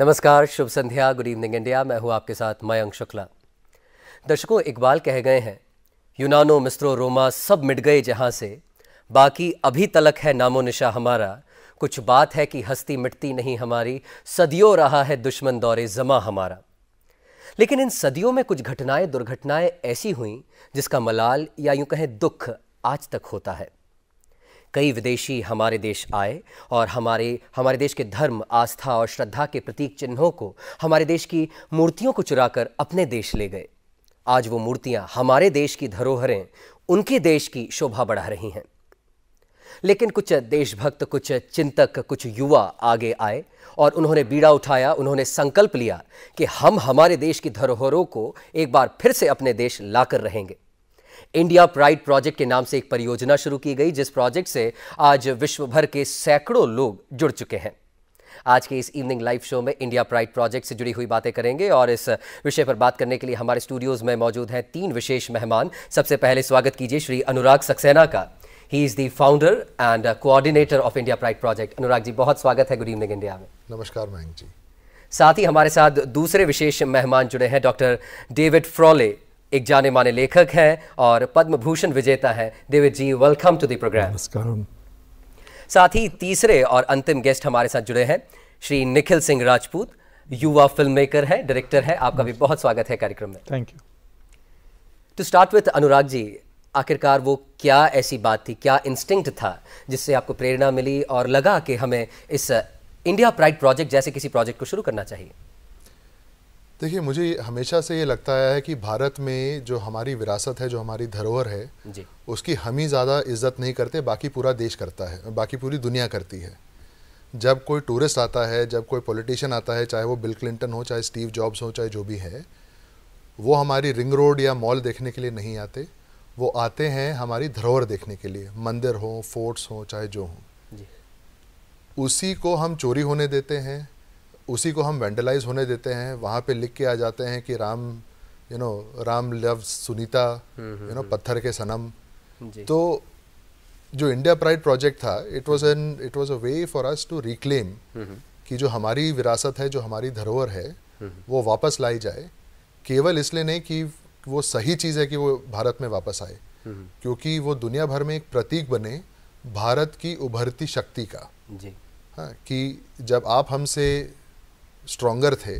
नमस्कार शुभ संध्या गुड इवनिंग इंडिया मैं हूं आपके साथ मयंक शुक्ला दर्शकों इकबाल कह गए हैं यूनानो मिस्रो रोमा सब मिट गए जहां से बाकी अभी तलक है नामो निशा हमारा कुछ बात है कि हस्ती मिटती नहीं हमारी सदियों रहा है दुश्मन दौरे जमा हमारा लेकिन इन सदियों में कुछ घटनाएं दुर्घटनाएं ऐसी हुई जिसका मलाल या यूं कहें दुख आज तक होता है कई विदेशी हमारे देश आए और हमारे हमारे देश के धर्म आस्था और श्रद्धा के प्रतीक चिन्हों को हमारे देश की मूर्तियों को चुराकर अपने देश ले गए आज वो मूर्तियां हमारे देश की धरोहरें उनके देश की शोभा बढ़ा रही हैं लेकिन कुछ देशभक्त कुछ चिंतक कुछ युवा आगे आए और उन्होंने बीड़ा उठाया उन्होंने संकल्प लिया कि हम हमारे देश की धरोहरों को एक बार फिर से अपने देश लाकर रहेंगे इंडिया प्राइड प्रोजेक्ट के नाम से एक परियोजना शुरू की गई जिस प्रोजेक्ट से आज विश्व भर के सैकड़ों लोग जुड़ चुके हैं आज के इस इवनिंग लाइव शो में इंडिया प्राइड प्रोजेक्ट से जुड़ी हुई बातें करेंगे और इस विषय पर बात करने के लिए हमारे स्टूडियोज में मौजूद हैं तीन विशेष मेहमान सबसे पहले स्वागत कीजिए श्री अनुराग सक्सेना का he is the founder and coordinator of India pride project Anurag ji बहुत स्वागत है गुड इवनिंग इंडिया में नमस्कार महंग जी साथ ही हमारे साथ दूसरे विशेष मेहमान जुड़े हैं डॉक्टर डेविड फ्रॉले एक जाने माने लेखक हैं और पद्म भूषण विजेता हैं David ji welcome to program नमस्कार साथ ही तीसरे और अंतिम गेस्ट हमारे साथ जुड़े हैं श्री निखिल सिंह राजपूत युवा फिल्म मेकर है डायरेक्टर है आपका भी बहुत स्वागत है कार्यक्रम में thank you to start with Anurag ji आखिरकार वो क्या ऐसी बात थी क्या इंस्टिंक्ट था जिससे आपको प्रेरणा मिली और लगा कि हमें इस इंडिया प्राइड प्रोजेक्ट जैसे किसी प्रोजेक्ट को शुरू करना चाहिए देखिए मुझे हमेशा से ये लगता आया है कि भारत में जो हमारी विरासत है जो हमारी धरोहर है जी। उसकी हम ही ज़्यादा इज्जत नहीं करते बाकी पूरा देश करता है बाकी पूरी दुनिया करती है जब कोई टूरिस्ट आता है जब कोई पॉलिटिशियन आता है चाहे वो बिल क्लिंटन हो चाहे स्टीव जॉब्स हो चाहे जो भी है वो हमारी रिंग रोड या मॉल देखने के लिए नहीं आते वो आते हैं हमारी धरोहर देखने के लिए मंदिर हो फोर्ट्स हो चाहे जो हो उसी को हम चोरी होने देते हैं उसी को हम वेंडलाइज होने देते हैं वहाँ पे लिख के आ जाते हैं कि Ram you know Ram love Sunita you hmm, no hmm, hmm. पत्थर के सनम तो जो इंडिया प्राइड प्रोजेक्ट था it was an it was a way for us to reclaim कि जो हमारी विरासत है जो हमारी धरोहर है वो वापस लाई जाए केवल इसलिए नहीं कि वो सही चीज़ है कि वो भारत में वापस आए क्योंकि वो दुनिया भर में एक प्रतीक बने भारत की उभरती शक्ति का जी हाँ कि जब आप हमसे स्ट्रॉन्गर थे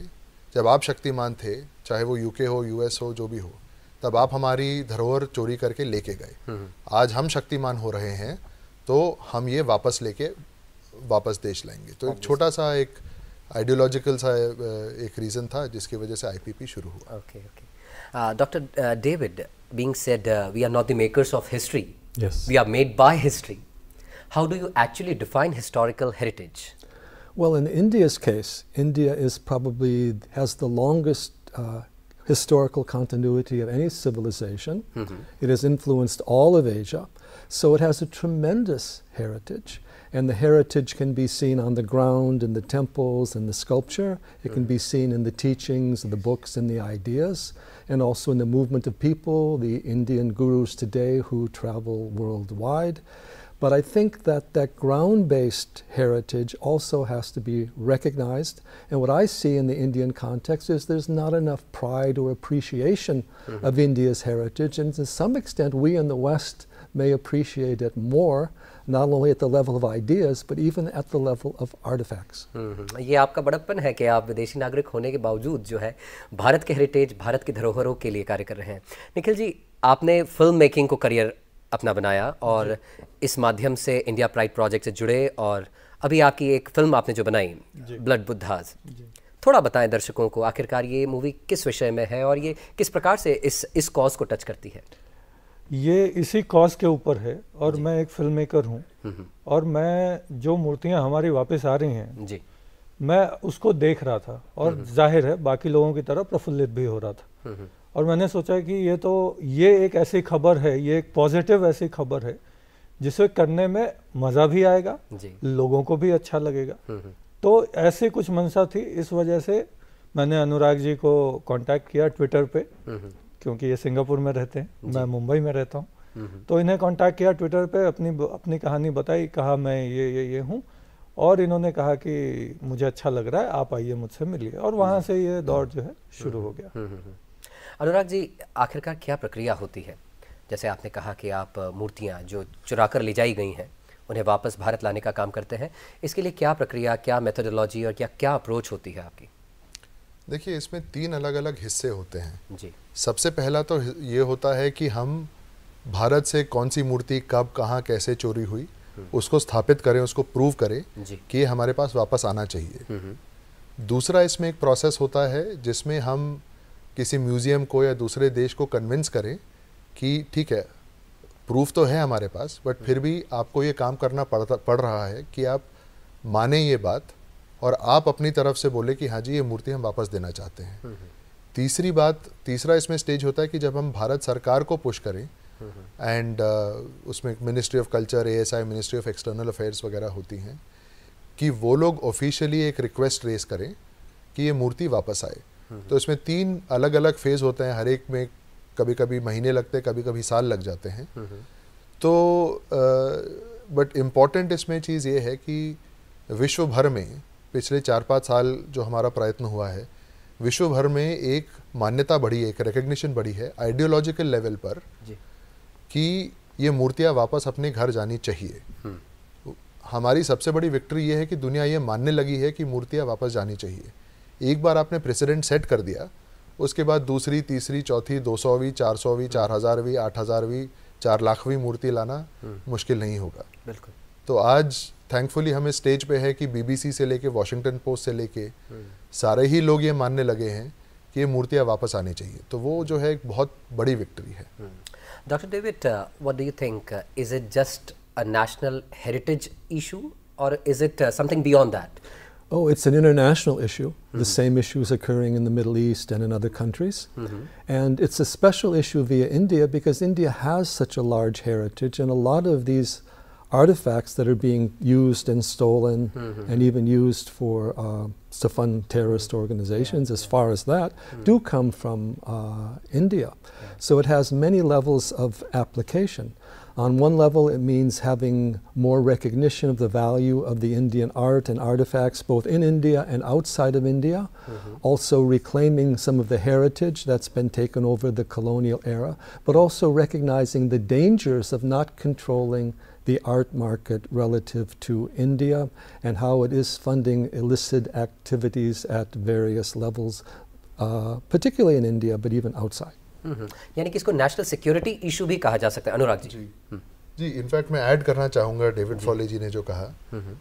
जब आप शक्तिमान थे चाहे वो यूके हो यूएस हो जो भी हो तब आप हमारी धरोहर चोरी करके लेके गए हम्म, हम्म। आज हम शक्तिमान हो रहे हैं तो हम ये वापस लेके वापस देश लाएंगे तो एक छोटा सा एक आइडियोलॉजिकल सा एक रीज़न था जिसकी वजह से आईपीपी शुरू हुआ okay okay doctor David being said we are not the makers of history we are made by history how do you actually define historical heritage Well, in India's case, India is probably has the longest uh, historical continuity of any civilization. Mm-hmm. It has influenced all of Asia, so it has a tremendous heritage. And the heritage can be seen on the ground in the temples and the sculpture. It can be mm-hmm. seen in the teachings, the books, and the ideas, and also in the movement of people, the Indian gurus today who travel worldwide. But I think that that ground based heritage also has to be recognized. And what I see in the Indian context is there's not enough pride or appreciation mm -hmm. of India's heritage. And to some extent, we in the West may appreciate it more. not only at the level of ideas but even at the level of artifacts. Mm-hmm. ये आपका बड़प्पन है कि आप विदेशी नागरिक होने के बावजूद जो है भारत के हेरिटेज भारत की धरोहरों के लिए कार्य कर रहे हैं निखिल जी आपने फिल्म मेकिंग को करियर अपना बनाया और इस माध्यम से इंडिया प्राइड प्रोजेक्ट से जुड़े और अभी आपकी एक फिल्म आपने जो बनाई ब्लड बुद्धाज थोड़ा बताएं दर्शकों को आखिरकार ये मूवी किस विषय में है और ये किस प्रकार से इस इस कॉज को टच करती है ये इसी कॉज के ऊपर है और मैं एक फिल्म मेकर हूँ हम्म, हम्म। और मैं जो मूर्तियाँ हमारी वापस आ रही हैं जी मैं उसको देख रहा था और हम्म, जाहिर है बाकी लोगों की तरह प्रफुल्लित भी हो रहा था और मैंने सोचा कि ये तो ये एक ऐसी खबर है ये एक पॉजिटिव ऐसी खबर है जिसे करने में मज़ा भी आएगा लोगों को भी अच्छा लगेगा हम्म, हम्म। तो ऐसी कुछ मनसा थी इस वजह से मैंने अनुराग जी को कांटेक्ट किया ट्विटर पे हम्म, क्योंकि ये सिंगापुर में रहते हैं मैं मुंबई में रहता हूँ तो इन्हें कांटेक्ट किया ट्विटर पे अपनी अपनी कहानी बताई कहा मैं ये ये ये हूँ और इन्होंने कहा कि मुझे अच्छा लग रहा है आप आइए मुझसे मिलिए और वहाँ से ये दौर जो है शुरू हो गया अनुराग जी आखिरकार क्या प्रक्रिया होती है जैसे आपने कहा कि आप मूर्तियाँ जो चुरा कर ले जाई गई हैं उन्हें वापस भारत लाने का काम करते हैं इसके लिए क्या प्रक्रिया क्या मेथोडोलॉजी और क्या क्या अप्रोच होती है आपकी देखिए इसमें तीन अलग अलग हिस्से होते हैं जी सबसे पहला तो ये होता है कि हम भारत से कौन सी मूर्ति कब कहाँ कैसे चोरी हुई हम्म। उसको स्थापित करें उसको प्रूव करें कि ये हमारे पास वापस आना चाहिए हम्म, हम्म। दूसरा इसमें एक प्रोसेस होता है जिसमें हम किसी म्यूज़ियम को या दूसरे देश को कन्विंस करें कि ठीक है प्रूफ तो है हमारे पास बट फिर भी आपको ये काम करना पड़ता पड़ रहा है कि आप माने ये बात और आप अपनी तरफ से बोले कि हाँ जी ये मूर्ति हम वापस देना चाहते हैं हम्म, हम्म। तीसरी बात तीसरा इसमें स्टेज होता है कि जब हम भारत सरकार को पुश करें एंड हम्म, uh, उसमें ministry of culture A S I ministry of external affairs वगैरह होती हैं कि वो लोग ऑफिशियली एक रिक्वेस्ट रेस करें कि ये मूर्ति वापस आए तो इसमें तीन अलग अलग फेज़ होते हैं हर एक में कभी कभी महीने लगते हैं कभी कभी साल लग जाते हैं हम्म, हम्म। तो बट इम्पॉर्टेंट इसमें चीज़ ये है कि विश्व भर में पिछले चार पाँच साल जो हमारा प्रयत्न हुआ है विश्व भर में एक मान्यता बढ़ी है एक रिकग्निशन बढ़ी है आइडियोलॉजिकल लेवल पर कि ये मूर्तियाँ वापस अपने घर जानी चाहिए हम्म। हमारी सबसे बड़ी विक्ट्री ये है कि दुनिया ये मानने लगी है कि मूर्तियाँ वापस जानी चाहिए एक बार आपने प्रेसिडेंट सेट कर दिया उसके बाद दूसरी तीसरी चौथी दो सौवीं चार सौवीं चार हज़ारवीं आठ हज़ारवीं चार लाखवीं मूर्ति लाना हम्म। मुश्किल नहीं होगा बिल्कुल तो आज थैंकफुली हमें स्टेज पे है कि बीबीसी से लेके वॉशिंगटन पोस्ट से लेके हम्म। सारे ही लोग ये मानने लगे हैं कि ये मूर्तियाँ वापस आनी चाहिए तो वो जो है एक बहुत बड़ी विक्ट्री है doctor David what do you think is it just a national heritage issue or is it something beyond that Oh, it's an international issue. Mm-hmm. The same issue is occurring in the Middle East and in other countries. Mm-hmm. And it's a special issue via India because India has such a large heritage, and a lot of these artifacts that are being used and stolen mm-hmm. and even used for uh, to fund terrorist organizations yeah, as yeah. far as that mm. do come from uh, India. Yeah. So it has many levels of application. On one level, it means having more recognition of the value of the Indian art and artifacts, both in India and outside of India. Mm -hmm. Also, reclaiming some of the heritage that's been taken over the colonial era, but also recognizing the dangers of not controlling the art market relative to India and how it is funding illicit activities at various levels, uh, particularly in India, but even outside. Hmm. यानी कि इसको national security issue भी कहा जा सकता है अनुराग जी जी, in fact हम्म। मैं add करना चाहूंगा डेविड फॉले जी ने जो कहा हम्म,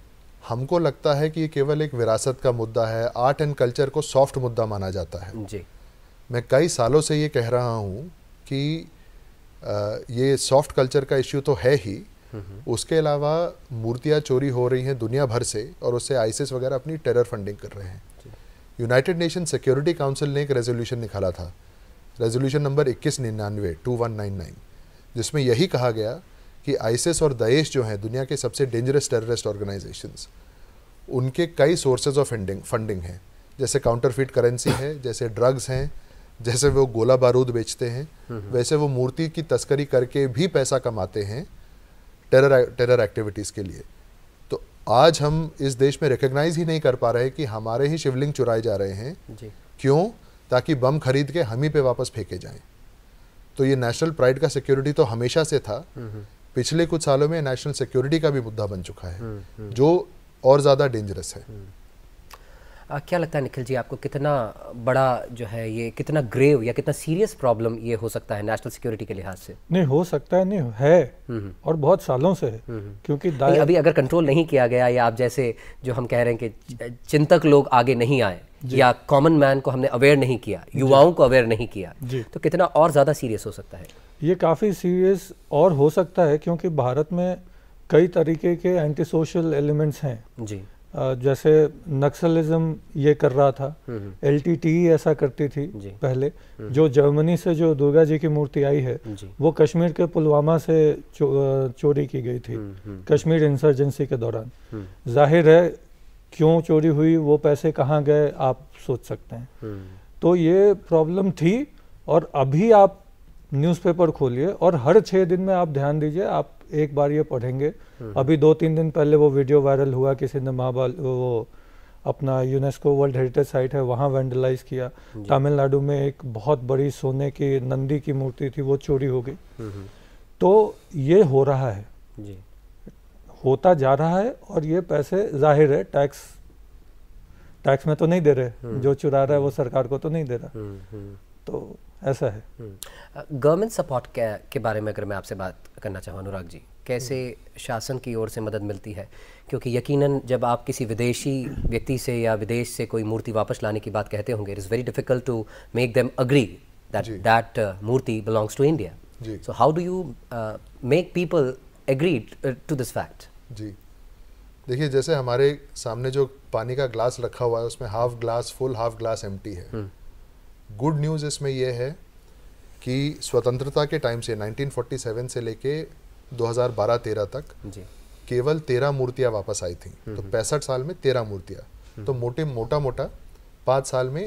हमको लगता है कि ये केवल एक विरासत का मुद्दा है आर्ट एंड कल्चर को सॉफ्ट मुद्दा माना जाता है जी मैं कई सालों से ये कह रहा हूँ कि आ, ये सॉफ्ट कल्चर का इश्यू तो है ही उसके अलावा मूर्तियाँ चोरी हो रही हैं दुनिया भर से और उससे आइसिस वगैरह अपनी टेरर फंडिंग कर रहे हैं यूनाइटेड नेशन सिक्योरिटी काउंसिल ने एक रेजोल्यूशन निकाला था रेजोल्यूशन नंबर इक्कीस निन्यानवे टू वन नाइन नाइन जिसमें यही कहा गया कि आइसिस और दाइश जो हैं दुनिया के सबसे डेंजरस टेररिस्ट ऑर्गेनाइजेशन उनके कई सोर्सेज ऑफ फंडिंग फंडिंग हैं जैसे काउंटरफिट करेंसी है जैसे ड्रग्स हैं जैसे वो गोला बारूद बेचते हैं हम्म, हम्म। वैसे वो मूर्ति की तस्करी करके भी पैसा कमाते हैं टेरर टेरर एक्टिविटीज़ के लिए तो आज हम इस देश में रिकग्नाइज ही नहीं कर पा रहे कि हमारे ही शिवलिंग चुराए जा रहे हैं क्यों ताकि बम खरीद के हम ही पे वापस फेंके जाएं तो ये नेशनल प्राइड का सिक्योरिटी तो हमेशा से था पिछले कुछ सालों में नेशनल सिक्योरिटी का भी मुद्दा बन चुका है जो और ज़्यादा डेंजरस है आ, हम्म। क्या लगता है निखिल जी आपको कितना बड़ा जो है ये कितना ग्रेव या कितना सीरियस प्रॉब्लम ये हो सकता है नेशनल सिक्योरिटी के लिहाज से नहीं हो सकता है नहीं है और बहुत सालों से है क्योंकि अभी अगर कंट्रोल नहीं किया गया या आप जैसे जो हम कह रहे हैं कि चिंतक लोग आगे नहीं आए या कॉमन मैन को हमने अवेयर नहीं किया युवाओं को अवेयर नहीं किया तो कितना और ज़्यादा सीरियस हो सकता है ये काफ़ी सीरियस और हो सकता है क्योंकि भारत में कई तरीके के एंटी सोशल एलिमेंट्स हैं जी जैसे नक्सलिज्म ये कर रहा था एल हम्म, हम्म। e ऐसा करती थी पहले हम्म। जो जर्मनी से जो दुर्गा जी की मूर्ति आई है वो कश्मीर के पुलवामा से चो, चोरी की गई थी कश्मीर इंसर्जेंसी के दौरान जाहिर है क्यों चोरी हुई वो पैसे कहाँ गए आप सोच सकते हैं हम्म। तो ये प्रॉब्लम थी और अभी आप न्यूज़पेपर खोलिए और हर छः दिन में आप ध्यान दीजिए आप एक बार ये पढ़ेंगे हम्म। अभी दो तीन दिन पहले वो वीडियो वायरल हुआ किसी ने महाबाल वो अपना यूनेस्को वर्ल्ड हेरिटेज साइट है वहाँ वेंडलाइज किया तमिलनाडु में एक बहुत बड़ी सोने की नंदी की मूर्ति थी वो चोरी हो गई हम्म, तो ये हो रहा है होता जा रहा है और ये पैसे जाहिर है टैक्स टैक्स में तो नहीं दे रहे हम्म। जो चुरा रहा है वो हम्म। सरकार को तो नहीं दे रहा हम्म, तो ऐसा है गवर्नमेंट सपोर्ट के, के बारे में अगर मैं आपसे बात करना चाहूँ अनुराग जी कैसे शासन की ओर से मदद मिलती है क्योंकि यकीनन जब आप किसी विदेशी व्यक्ति से या विदेश से कोई मूर्ति वापस लाने की बात कहते होंगे it is very difficult to make them agree that मूर्ति belongs to India so how do you make people agree to this fact जी देखिए जैसे हमारे सामने जो पानी का ग्लास रखा हुआ है उसमें half glass full half glass एम है गुड हम्म। न्यूज़ इसमें यह है कि स्वतंत्रता के टाइम से 1947 से लेके 2012-13 तक केवल तेरह मूर्तियां वापस आई थी तो हम्म। पैंसठ साल में तेरह मूर्तियां हम्म। तो मोटे मोटा मोटा पाँच साल में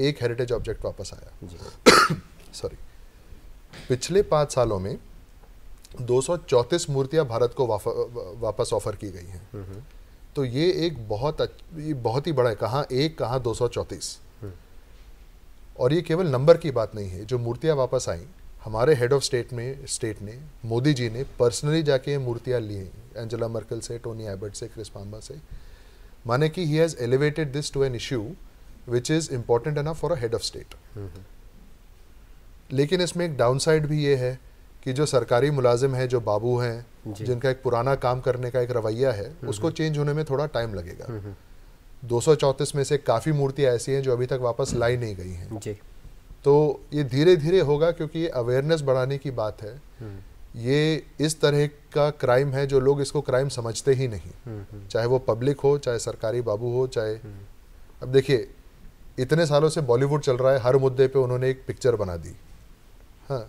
एक हेरिटेज ऑब्जेक्ट वापस आया सॉरी पिछले पाँच सालों में दो मूर्तियां भारत को वापस ऑफर की गई हैं हम्म, हम्म। तो ये एक बहुत ये बहुत ही बड़ा है कहाँ एक कहाँ दो हम्म। और ये केवल नंबर की बात नहीं है जो मूर्तियां वापस आई हमारे हेड ऑफ स्टेट में स्टेट ने मोदी जी ने पर्सनली जाके ये मूर्तियाँ ली एंजेला मर्कल से टोनी एबर्ट से क्रिस पाम्बा से माने कि he has elevated this to an issue which is important enough for a head of state लेकिन इसमें एक डाउनसाइड भी ये है कि जो सरकारी मुलाजिम है जो बाबू हैं जिनका एक पुराना काम करने का एक रवैया है हम्म, उसको चेंज हम्म। होने में थोड़ा टाइम लगेगा हम्म, दो में से काफ़ी मूर्तियां ऐसी हैं जो अभी तक वापस लाई नहीं गई हैं तो ये धीरे धीरे होगा क्योंकि ये अवेयरनेस बढ़ाने की बात है ये इस तरह का क्राइम है जो लोग इसको क्राइम समझते ही नहीं चाहे वो पब्लिक हो चाहे सरकारी बाबू हो चाहे अब देखिए इतने सालों से बॉलीवुड चल रहा है हर मुद्दे पे उन्होंने एक पिक्चर बना दी हाँ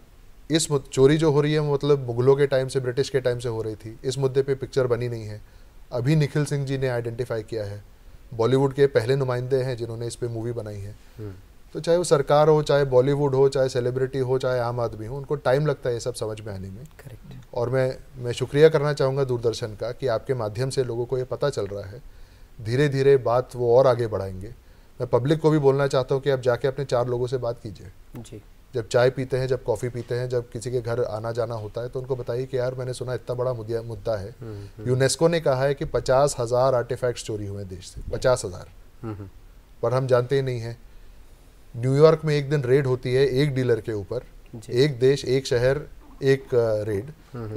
इस चोरी जो हो रही है मतलब मुगलों के टाइम से ब्रिटिश के टाइम से हो रही थी इस मुद्दे पे पिक्चर बनी नहीं है अभी निखिल सिंह जी ने आइडेंटिफाई किया है बॉलीवुड के पहले नुमाइंदे हैं जिन्होंने इस पर मूवी बनाई है हम्म। तो चाहे वो सरकार हो चाहे बॉलीवुड हो चाहे सेलिब्रिटी हो चाहे आम आदमी हो उनको टाइम लगता है ये सब समझ में आने में करेक्ट और मैं मैं शुक्रिया करना चाहूँगा दूरदर्शन का कि आपके माध्यम से लोगों को ये पता चल रहा है धीरे धीरे बात वो और आगे बढ़ाएंगे मैं पब्लिक को भी बोलना चाहता हूँ कि आप जाके अपने चार लोगों से बात कीजिए जी जब चाय पीते हैं जब कॉफ़ी पीते हैं जब किसी के घर आना जाना होता है तो उनको बताइए कि यार मैंने सुना इतना बड़ा मुद्दा है हम्म, हम्म। यूनेस्को ने कहा है कि पचास हज़ार आर्टिफैक्ट चोरी हुए देश से पचास हज़ार हम्म, पर हम जानते ही नहीं है न्यूयॉर्क में एक दिन रेड होती है एक डीलर के ऊपर एक देश एक शहर एक रेड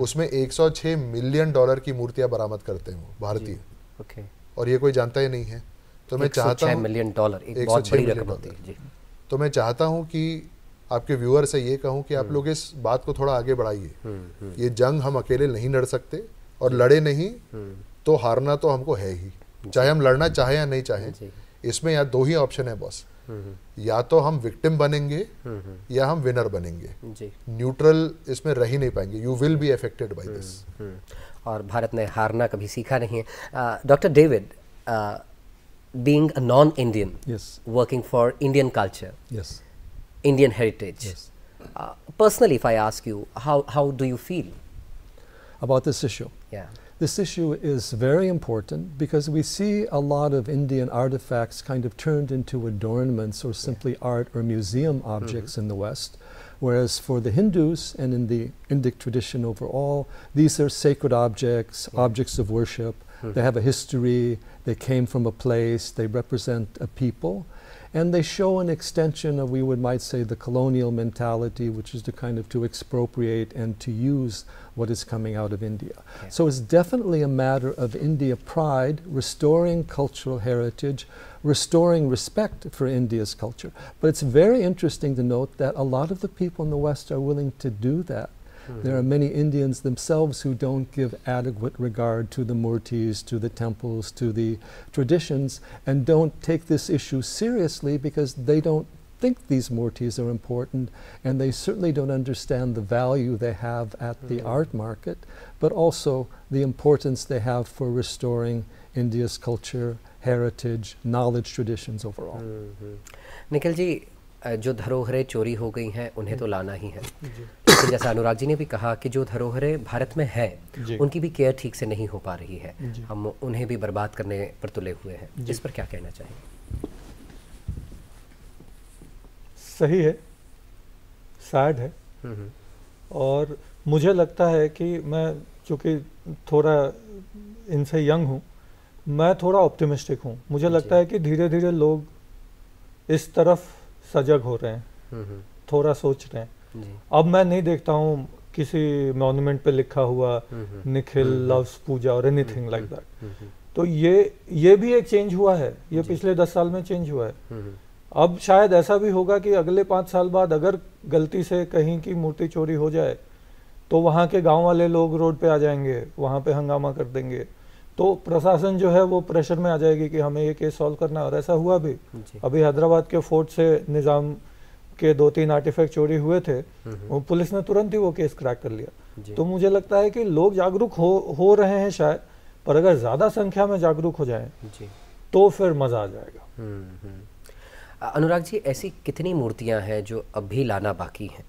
उसमें 106 मिलियन डॉलर की मूर्तियां बरामद करते हैं भारतीय ओके और ये कोई जानता ही नहीं है तो मैं चाहता हूँ मिलियन डॉलर एक बहुत बड़ी रकम होती है तो मैं चाहता हूँ कि आपके व्यूअर से ये कहूँ कि आप हम्म। लोग इस बात को थोड़ा आगे बढ़ाइए हम्म, हम्म। ये जंग हम अकेले नहीं लड़ सकते और लड़े नहीं तो हारना तो हमको है ही चाहे हम लड़ना चाहे या नहीं चाहे इसमें या दो ही ऑप्शन है बॉस या तो हम विक्टिम बनेंगे या हम विनर बनेंगे न्यूट्रल इसमें रह ही नहीं पाएंगे you will be affected by this और भारत ने हारना कभी सीखा नहीं है doctor David a non Indian working for Indian culture Indian heritage. Yes. Uh, personally, if I ask you, how, how do you feel? About this issue? Yeah. This issue is very important because we see a lot of Indian artifacts kind of turned into adornments or simply yeah. art or museum mm-hmm. objects mm -hmm. in the West. Whereas for the Hindus and in the Indic tradition overall, these are sacred objects, yeah. objects of worship. Mm -hmm. They mm-hmm. have a history, they came from a place, they represent a people. And they show an extension of, we would might say, the colonial mentality, which is to kind of to expropriate and to use what is coming out of India. So it's definitely a matter of India pride, restoring cultural heritage, restoring respect for India's culture. But it's very interesting to note that a lot of the people in the West are willing to do that. Hmm. There are many Indians themselves who don't give adequate regard to the murtis, to the temples, to the traditions, and don't take this issue seriously because they don't think these murtis are important, and they certainly don't understand the value they have at hmm. the art market, but also the importance they have for restoring India's culture, heritage, knowledge traditions overall. Mm-hmm. जो धरोहरें चोरी हो गई हैं उन्हें तो hmm. लाना ही है लेकिन जैसा अनुराग जी ने भी कहा कि जो धरोहरें भारत में हैं उनकी भी केयर ठीक से नहीं हो पा रही है हम उन्हें भी बर्बाद करने पर तुले हुए हैं इस पर क्या कहना चाहिए सही है सैड है हम्म, हम्म। और मुझे लगता है कि मैं चूंकि थोड़ा इनसे यंग हूँ मैं थोड़ा ऑप्टिमिस्टिक हूँ मुझे लगता है कि धीरे धीरे लोग इस तरफ सजग हो रहे हैं हम्म, थोड़ा सोच रहे हैं अब मैं नहीं देखता हूँ किसी मॉन्यूमेंट पे लिखा हुआ निखिल लव्स पूजा और एनीथिंग लाइक दैट तो ये ये भी एक चेंज हुआ है ये पिछले दस साल में चेंज हुआ है अब शायद ऐसा भी होगा कि अगले पांच साल बाद अगर गलती से कहीं की मूर्ति चोरी हो जाए तो वहां के गांव वाले लोग रोड पे आ जाएंगे वहां पे हंगामा कर देंगे तो प्रशासन जो है वो प्रेशर में आ जाएगी कि हमें ये केस सॉल्व करना और ऐसा हुआ भी अभी हैदराबाद के फोर्ट से निज़ाम के दो तीन आर्टिफैक्ट चोरी हुए थे हम्म, हम्म। वो पुलिस ने तुरंत ही वो केस क्रैक कर लिया तो मुझे लगता है कि लोग जागरूक हो हो रहे हैं शायद पर अगर ज़्यादा संख्या में जागरूक हो जाए तो फिर मज़ा आ जाएगा हम्म, अनुराग जी ऐसी कितनी मूर्तियां हैं जो अब भी लाना बाकी हैं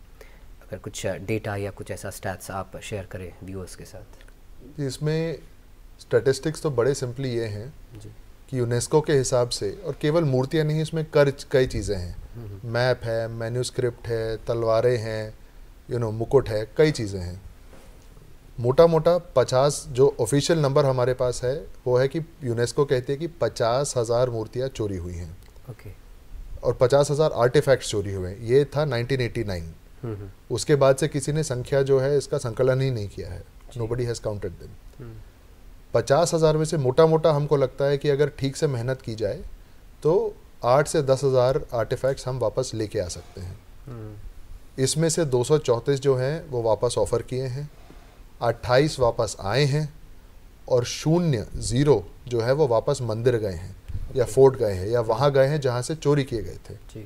अगर कुछ डेटा या कुछ ऐसा स्टैट्स आप शेयर करें व्यूअर्स के साथ इसमें स्टैटिस्टिक्स तो बड़े सिंपली ये हैं कि यूनेस्को के हिसाब से और केवल मूर्तियां नहीं इसमें कर कई चीज़ें हैं मैप है मैन्यूस्क्रिप्ट है तलवारें हैं यू नो मुकुट है कई चीज़ें हैं मोटा मोटा पचास जो ऑफिशियल नंबर हमारे पास है वो है कि यूनेस्को कहती है कि पचास हज़ार मूर्तियाँ चोरी हुई हैं ओके okay. और पचास हज़ार आर्टिफैक्ट्स चोरी हुए हैं ये था 1989 हम्म, हम्म। उसके बाद से किसी ने संख्या जो है इसका संकलन ही नहीं किया है नो बडी हैज़ काउंटेड दिन पचास हज़ार में से मोटा मोटा हमको लगता है कि अगर ठीक से मेहनत की जाए तो आठ से दस हज़ार आर्टिफैक्ट्स हम वापस लेके आ सकते हैं हम्म। इसमें से दो सौ जो हैं वो वापस ऑफ़र किए हैं अट्ठाईस वापस आए हैं और शून्य ज़ीरो जो है वो वापस मंदिर गए हैं okay. या फोर्ट गए हैं या वहाँ गए हैं जहाँ से चोरी किए गए थे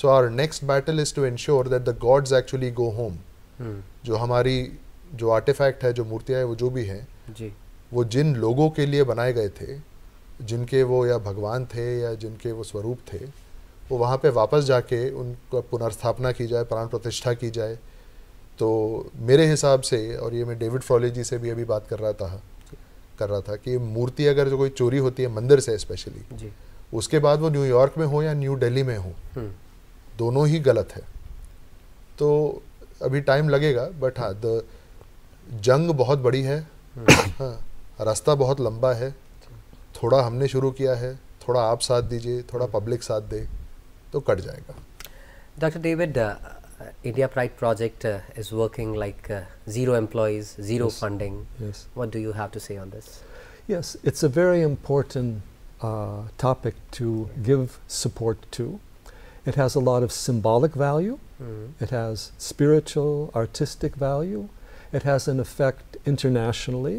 so our next battle is to ensure that the gods actually go home जो हमारी जो आर्टिफैक्ट है जो मूर्तियाँ हैं वो जो भी हैं वो जिन लोगों के लिए बनाए गए थे जिनके वो या भगवान थे या जिनके वो स्वरूप थे वो वहाँ पे वापस जाके उनका पुनर्स्थापना की जाए प्राण प्रतिष्ठा की जाए तो मेरे हिसाब से और ये मैं डेविड फ्रॉले जी से भी अभी बात कर रहा था कर रहा था कि मूर्ति अगर जो कोई चोरी होती है मंदिर से स्पेशली उसके बाद वो न्यूयॉर्क में हो या न्यू दिल्ली में हो हम्म। दोनों ही गलत है तो अभी टाइम लगेगा बट हाँ द जंग बहुत बड़ी है हम्म। हाँ रास्ता बहुत लंबा है थोड़ा हमने शुरू किया है थोड़ा आप साथ दीजिए थोड़ा पब्लिक साथ दे तो कट जाएगा doctor David India Pride project uh, is working like uh, zero employees, zero yes. funding. Yes. What do you have to say on this? Yes, it's a very important uh, topic to give support to. It has a lot of symbolic value. Mm. It has spiritual, artistic value. It has an effect internationally.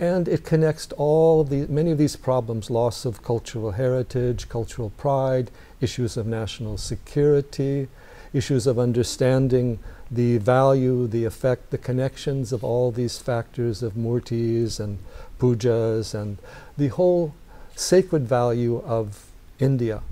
And it connects all of the many of these problems loss of cultural heritage, cultural pride, issues of national security, issues of understanding the value, the effect, the connections of all these factors of murtis and pujas and the whole sacred value of India.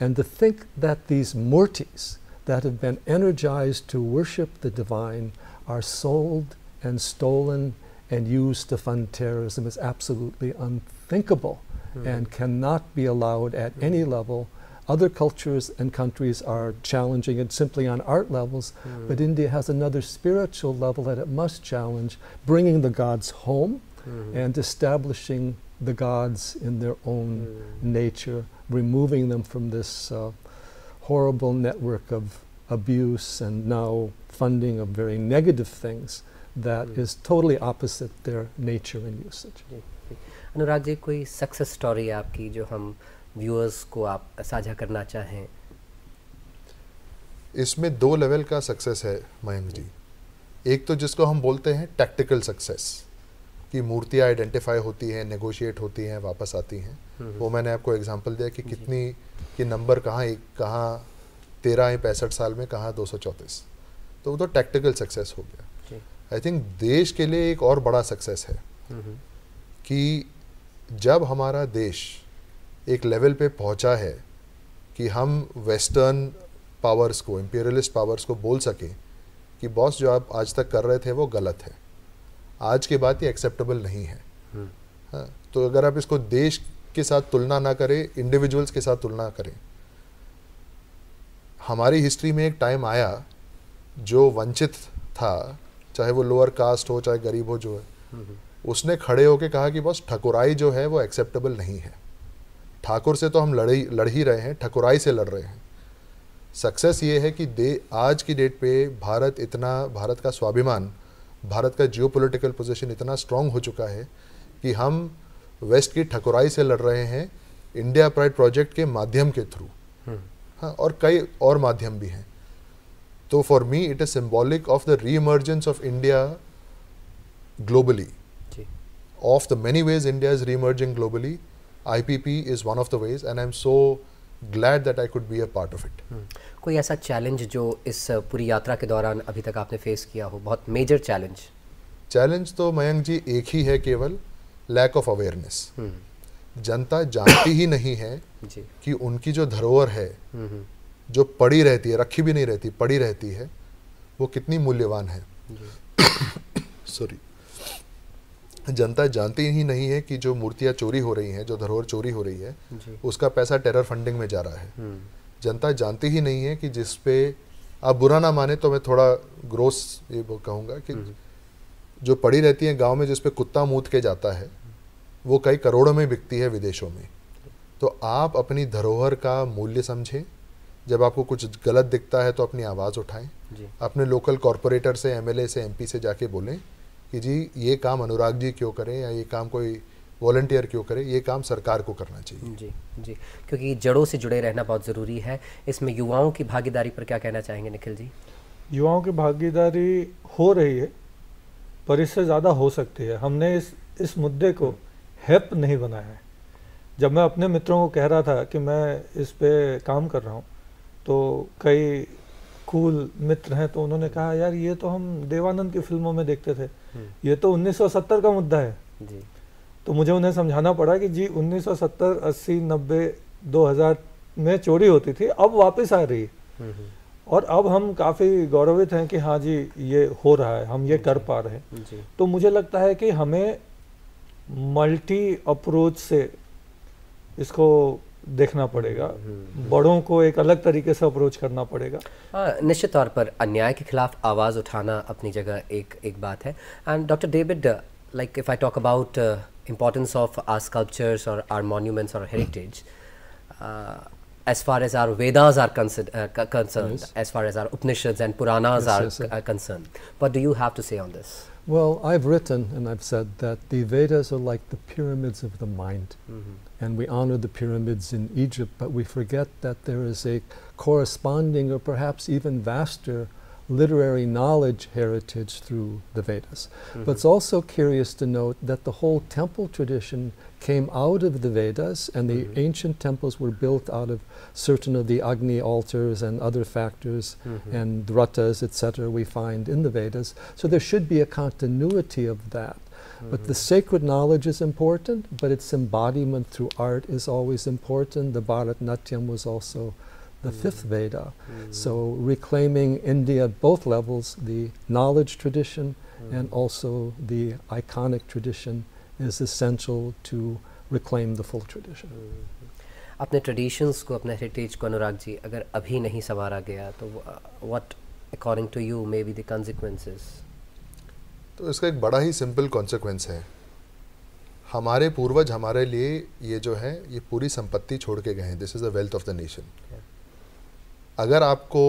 And to think that these murtis that have been energized to worship the divine are sold and stolen and used to fund terrorism is absolutely unthinkable mm. and cannot be allowed at mm. any level. Other cultures and countries are challenging it simply on art levels, mm. but India has another spiritual level that it must challenge, bringing the gods home hmm. and establishing the gods in their own hmm. nature, removing them from this uh, horrible network of abuse and now funding of very negative things. that mm. is totally opposite their nature and usage. Anurag ji कोई success story आपकी जो हम viewers को आप साझा करना चाहें इसमें दो लेवल का सक्सेस है मयंक जी एक तो जिसको हम बोलते हैं टैक्टिकल सक्सेस कि मूर्तियाँ आइडेंटिफाई होती हैं नेगोशिएट होती हैं वापस आती हैं हम्म, हम्म। वो मैंने आपको एग्जांपल दिया कि कितनी कि नंबर कहाँ एक कहाँ तेरह पैंसठ साल में कहाँ दो सौ चौंतीस तो वो तो टैक्टिकल सक्सेस हो गया आई थिंक देश के लिए एक और बड़ा सक्सेस है कि जब हमारा देश एक लेवल पे पहुंचा है कि हम वेस्टर्न पावर्स को इम्पीरियलिस्ट पावर्स को बोल सकें कि बॉस जो आप आज तक कर रहे थे वो गलत है आज के बाद ये एक्सेप्टेबल नहीं है हम्म। हाँ तो अगर आप इसको देश के साथ तुलना ना करें इंडिविजुअल्स के साथ तुलना करें हमारी हिस्ट्री में एक टाइम आया जो वंचित था चाहे वो लोअर कास्ट हो चाहे गरीब हो जो है उसने खड़े होकर कहा कि बस ठकुराई जो है वो एक्सेप्टेबल नहीं है ठाकुर से तो हम ही लड़ ही रहे हैं ठकुराई से लड़ रहे हैं सक्सेस ये है कि दे आज की डेट पे भारत इतना भारत का स्वाभिमान भारत का जियो पोलिटिकल पोजिशन इतना स्ट्रांग हो चुका है कि हम वेस्ट की ठकुराई से लड़ रहे हैं इंडिया प्राइड प्रोजेक्ट के माध्यम के थ्रू हम्म। हाँ और कई और माध्यम भी हैं तो for me it is symbolic of the emergence of India globally of the many ways India is emerging globally P is one of the ways and I am so glad that I could be a part of it कोई ऐसा challenge जो इस uh, पूरी यात्रा के दौरान अभी तक आपने फेस किया हो बहुत मेजर चैलेंज चैलेंज तो मयंक जी एक ही है केवल लैक ऑफ अवेयरनेस जनता जानती ही नहीं है कि उनकी जो धरोहर है hmm, hmm. जो पड़ी रहती है रखी भी नहीं रहती पड़ी रहती है वो कितनी मूल्यवान है सॉरी जनता जानती ही नहीं है कि जो मूर्तियां चोरी हो रही हैं जो धरोहर चोरी हो रही है उसका पैसा टेरर फंडिंग में जा रहा है हम्म। जनता जानती ही नहीं है कि जिस पे आप बुरा ना माने तो मैं थोड़ा ग्रोस ये कहूँगा कि हम्म। जो पड़ी रहती है गांव में जिसपे कुत्ता मूत के जाता है वो कई करोड़ों में बिकती है विदेशों में तो आप अपनी धरोहर का मूल्य समझें जब आपको कुछ गलत दिखता है तो अपनी आवाज़ उठाएं जी अपने लोकल कॉरपोरेटर से एमएलए से एमपी से जाके बोलें कि जी ये काम अनुराग जी क्यों करें या ये काम कोई वॉल्टियर क्यों करें ये काम सरकार को करना चाहिए जी जी क्योंकि जड़ों से जुड़े रहना बहुत ज़रूरी है इसमें युवाओं की भागीदारी पर क्या कहना चाहेंगे निखिल जी युवाओं की भागीदारी हो रही है पर इससे ज़्यादा हो सकती है हमने इस इस मुद्दे को हेप नहीं बनाया है जब मैं अपने मित्रों को कह रहा था कि मैं इस पर काम कर रहा हूँ तो कई कूल मित्र हैं तो उन्होंने कहा यार ये तो हम देवानंद की फिल्मों में देखते थे हम्म। ये तो 1970 का मुद्दा है जी तो मुझे उन्हें समझाना पड़ा कि जी 1970 80 90 2000 में चोरी होती थी अब वापस आ रही हम्म, हम्म। और अब हम काफ़ी गौरवित हैं कि हाँ जी ये हो रहा है हम ये कर पा रहे हैं तो मुझे लगता है कि हमें मल्टी अप्रोच से इसको देखना पड़ेगा बड़ों को एक अलग तरीके से अप्रोच करना पड़ेगा निश्चित तौर पर अन्याय के खिलाफ आवाज़ उठाना अपनी जगह एक एक बात है and doctor David like if I talk about importance of our sculptures or our monuments or our heritage uh, as far as our Vedas are concerned, uh, concerned yes. as far as our Upanishads and Puranas yes, are, yes, are, concerned. What do you have to say on this? Well, I've written and I've said that the Vedas are like the pyramids of the mind. Mm -hmm. and we honor the pyramids in Egypt, but we forget that there is a corresponding or perhaps even vaster literary knowledge heritage through the Vedas. Mm-hmm. But it's also curious to note that the whole temple tradition came out of the Vedas, and the mm-hmm. ancient temples were built out of certain of the Agni altars and other factors mm-hmm. and ratas, etc., we find in the Vedas. So there should be a continuity of that. But the hmm. sacred knowledge is important, but its embodiment through art is always important. The Bharat Natyam was also the mm. fifth Veda. Mm. So reclaiming India at both levels, the knowledge tradition mm. and also the iconic tradition is essential to reclaim the full tradition. Hmm. अपने traditions को अपने heritage को अनुराग जी अगर अभी नहीं संवारा गया तो what according to you may be the consequences तो इसका एक बड़ा ही सिंपल कॉन्सिक्वेंस है हमारे पूर्वज हमारे लिए ये जो है ये पूरी संपत्ति छोड़ के गए हैं this is the wealth of the nation अगर आपको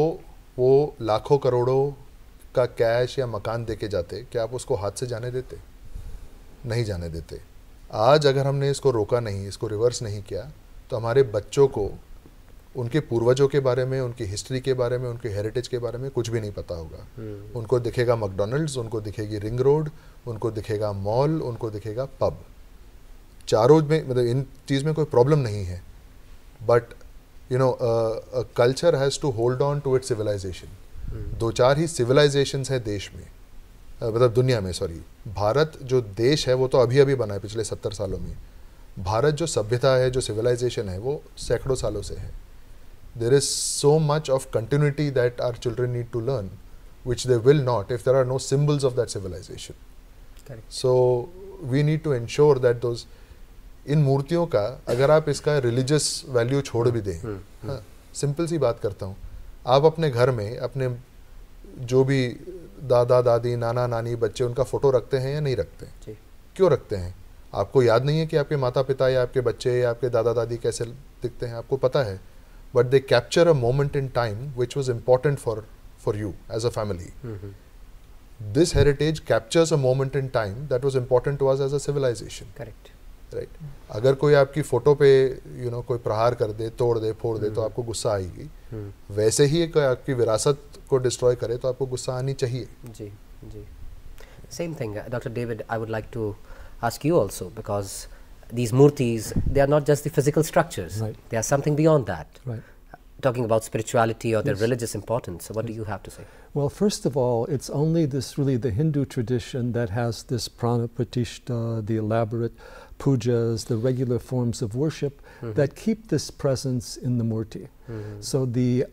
वो लाखों करोड़ों का कैश या मकान दे के जाते क्या आप उसको हाथ से जाने देते नहीं जाने देते आज अगर हमने इसको रोका नहीं इसको रिवर्स नहीं किया तो हमारे बच्चों को उनके पूर्वजों के बारे में उनकी हिस्ट्री के बारे में उनके हेरिटेज के बारे में कुछ भी नहीं पता होगा हम्म। उनको दिखेगा मैकडोनल्ड्स उनको दिखेगी रिंग रोड उनको दिखेगा मॉल उनको दिखेगा पब चारों में मतलब इन चीज़ में कोई प्रॉब्लम नहीं है but you know culture has to hold on to it civilization दो चार ही सिविलाइजेशन है देश में मतलब दुनिया में सॉरी भारत जो देश है वो तो अभी अभी बना है पिछले सत्तर सालों में भारत जो सभ्यता है जो सिविलाइजेशन है वो सैकड़ों सालों से है there is so much of continuity that our children need to learn, which they will not if there are no symbols of that civilization. Correct. So we need to ensure that those इन मूर्तियों का अगर आप इसका religious value छोड़ भी दें हाँ simple सी बात करता हूँ आप अपने घर में अपने जो भी दादा दादी नाना नानी बच्चे उनका फ़ोटो रखते हैं या नहीं रखते क्यों रखते हैं आपको याद नहीं है कि आपके माता पिता या आपके बच्चे या आपके दादा दादी कैसे दिखते हैं आपको पता है but they capture a moment in time which was important for, for you as a family. Mm-hmm. This heritage captures a moment in time that was important to us as a civilization. Correct. Right right. अगर कोई आपकी photo पे you you no know, कोई प्रहार कर दे तोड़ दे फोड़ दे तो mm-hmm. आपको गुस्सा आएगी mm-hmm. वैसे ही एक आपकी विरासत को डिस्ट्रॉय करे तो आपको गुस्सा आनी चाहिए जी जी same thing doctor David I would like to ask you also because these murtis, they are not just the physical structures. Right. They are something beyond that. Right. talking about spirituality or yes. their religious importance. So what yes. do you have to say? Well, first of all, it's only this really the Hindu tradition that has this pranapratishta, the elaborate pujas, the regular forms of worship mm -hmm. that keep this presence in the murti. Mm -hmm. So the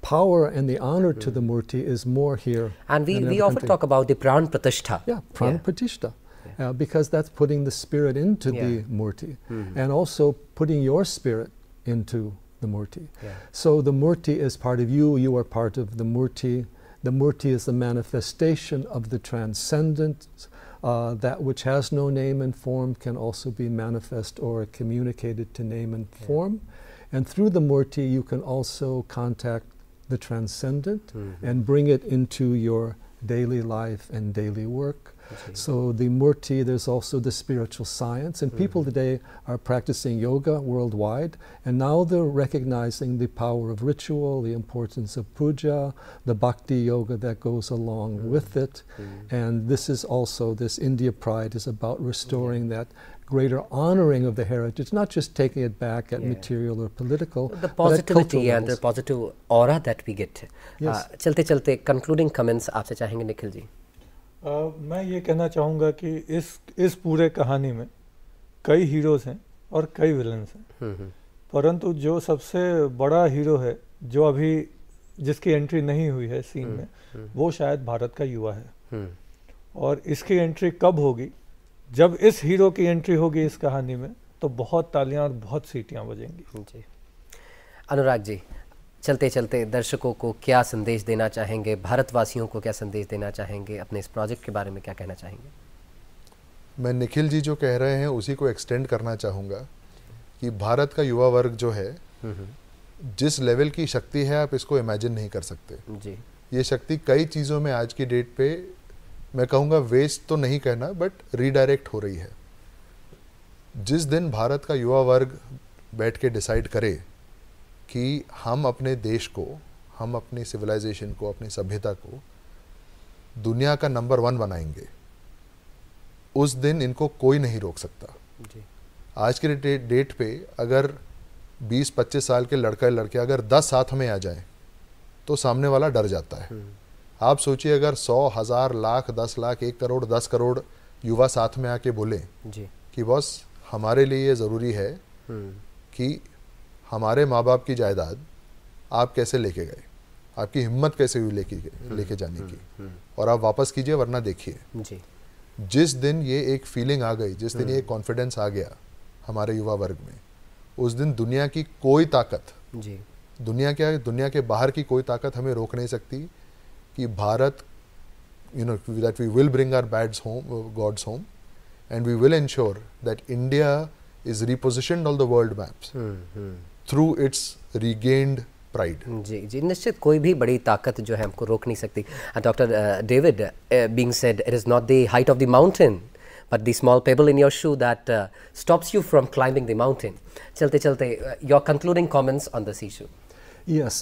power and the honor mm -hmm. to the mm-hmm. murti is more here. And we, we often talk about the pran pratishtha. Yeah, pran yeah. pratishtha uh, because that's putting the spirit into yeah. the murti, mm-hmm. and also putting your spirit into the murti. Yeah. So the murti is part of you, you are part of the murti. The murti is the manifestation of the transcendent. Uh, that which has no name and form can also be manifest or communicated to name and yeah. form. And through the murti, you can also contact the transcendent mm-hmm. and bring it into your daily life and daily work. So the murti, there's also the spiritual science, and mm people today are practicing yoga worldwide, and now they're recognizing the power of ritual, the importance of puja, the bhakti yoga that goes along mm with it, mm. and this is also this India Pride is about restoring yeah. that greater honoring of the heritage, not just taking it back at yeah. material or political. The positivity and levels. the positive aura that we get. Yes. Uh, chalte, concluding comments आपसे चाहेंगे निखिल जी. आ, मैं ये कहना चाहूँगा कि इस इस पूरे कहानी में कई हीरोज़ हैं और कई विलन्स हैं हम्म, हम्म। परंतु जो सबसे बड़ा हीरो है जो अभी जिसकी एंट्री नहीं हुई है सीन हम्म, में वो शायद भारत का युवा है और इसकी एंट्री कब होगी जब इस हीरो की एंट्री होगी इस कहानी में तो बहुत तालियां और बहुत सीटियां बजेंगी जी अनुराग जी चलते चलते दर्शकों को क्या संदेश देना चाहेंगे भारतवासियों को क्या संदेश देना चाहेंगे अपने इस प्रोजेक्ट के बारे में क्या कहना चाहेंगे मैं निखिल जी जो कह रहे हैं उसी को एक्सटेंड करना चाहूँगा कि भारत का युवा वर्ग जो है हम्म, हम्म। जिस लेवल की शक्ति है आप इसको इमेजिन नहीं कर सकते जी ये शक्ति कई चीज़ों में आज की डेट पे मैं कहूँगा वेस्ट तो नहीं कहना बट रीडायरेक्ट हो रही है जिस दिन भारत का युवा वर्ग बैठ के डिसाइड करे कि हम अपने देश को हम अपने सिविलाइजेशन को अपनी सभ्यता को दुनिया का नंबर वन बनाएंगे उस दिन इनको कोई नहीं रोक सकता जी। आज के डेट डेट पे अगर 20-25 साल के लड़का लड़के अगर 10 साथ में आ जाए तो सामने वाला डर जाता है हम्म। आप सोचिए अगर सौ हज़ार लाख दस लाख एक करोड़ दस करोड़ युवा साथ में आके बोले जी। कि बस हमारे लिए ये ज़रूरी है हम्म। कि हमारे माँ बाप की जायदाद आप कैसे लेके गए आपकी हिम्मत कैसे हुई लेके हम्म, लेके जाने हम्म, की हम्म। और आप वापस कीजिए वरना देखिए जिस दिन ये एक फीलिंग आ गई जिस दिन ये कॉन्फिडेंस आ गया हमारे युवा वर्ग में उस दिन दुनिया की कोई ताकत जी दुनिया क्या दुनिया के बाहर की कोई ताकत हमें रोक नहीं सकती कि Bharat you know that we will bring our beds home gods home and we will ensure that India is reposition all the world maps through its regained pride. जी जी निश्चित कोई भी बड़ी ताकत जो है हमको रोक नहीं सकती doctor David being said it is not the height of the mountain but the small pebble in your shoe that uh, stops you from climbing the mountain. Chalte uh, chalte, your concluding comments on this issue. Yes,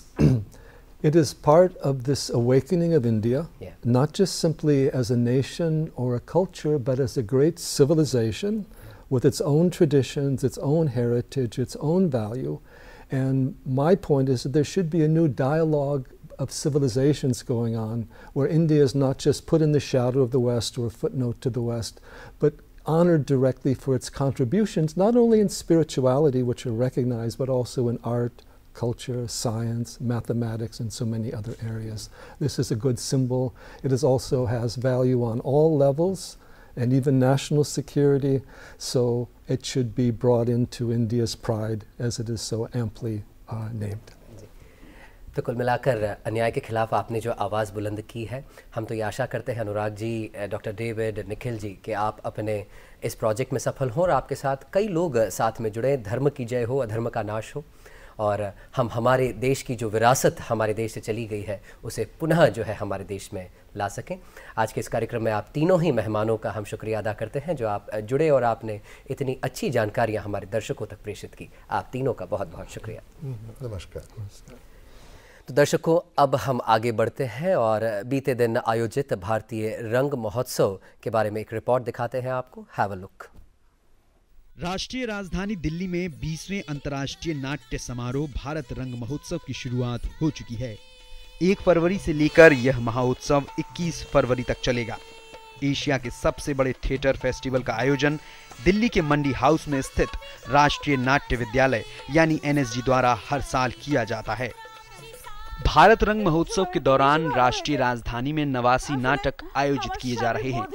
it is part of this awakening of India, yeah. not just simply as a nation or a culture, but as a great civilization with its own traditions, its own heritage, its own value. And my point is that there should be a new dialogue of civilizations going on where India is not just put in the shadow of the West or a footnote to the West, but honored directly for its contributions, not only in spirituality, which are recognized, but also in art, culture, science, mathematics, and so many other areas. This is a good symbol. It is also has value on all levels and even national security. So it should be brought into India's pride as it is so amply uh, named. तो कुल मिलाकर अन्याय के खिलाफ आपने जो आवाज़ बुलंद की है हम तो ये आशा करते हैं अनुराग जी डॉक्टर डेविड निखिल जी कि आप अपने इस प्रोजेक्ट में सफल हों और आपके साथ कई लोग साथ में जुड़े धर्म की जय हो अधर्म का नाश हो और हम हमारे देश की जो विरासत हमारे देश से चली गई है उसे पुनः जो है हमारे देश में ला सकें आज के इस कार्यक्रम में आप तीनों ही मेहमानों का हम शुक्रिया अदा करते हैं जो आप जुड़े और आपने इतनी अच्छी जानकारियाँ हमारे दर्शकों तक प्रेषित की आप तीनों का बहुत बहुत शुक्रिया नमस्कार तो दर्शकों अब हम आगे बढ़ते हैं और बीते दिन आयोजित भारतीय रंग महोत्सव के बारे में एक रिपोर्ट दिखाते हैं आपको हैव अ लुक राष्ट्रीय राजधानी दिल्ली में 20वें अंतर्राष्ट्रीय नाट्य समारोह भारत रंग महोत्सव की शुरुआत हो चुकी है एक फरवरी से लेकर यह महोत्सव 21 फरवरी तक चलेगा एशिया के सबसे बड़े थिएटर फेस्टिवल का आयोजन दिल्ली के मंडी हाउस में स्थित राष्ट्रीय नाट्य विद्यालय यानी एनएसजी द्वारा हर साल किया जाता है भारत रंग महोत्सव के दौरान राष्ट्रीय राजधानी में नवासी नाटक आयोजित किए जा रहे हैं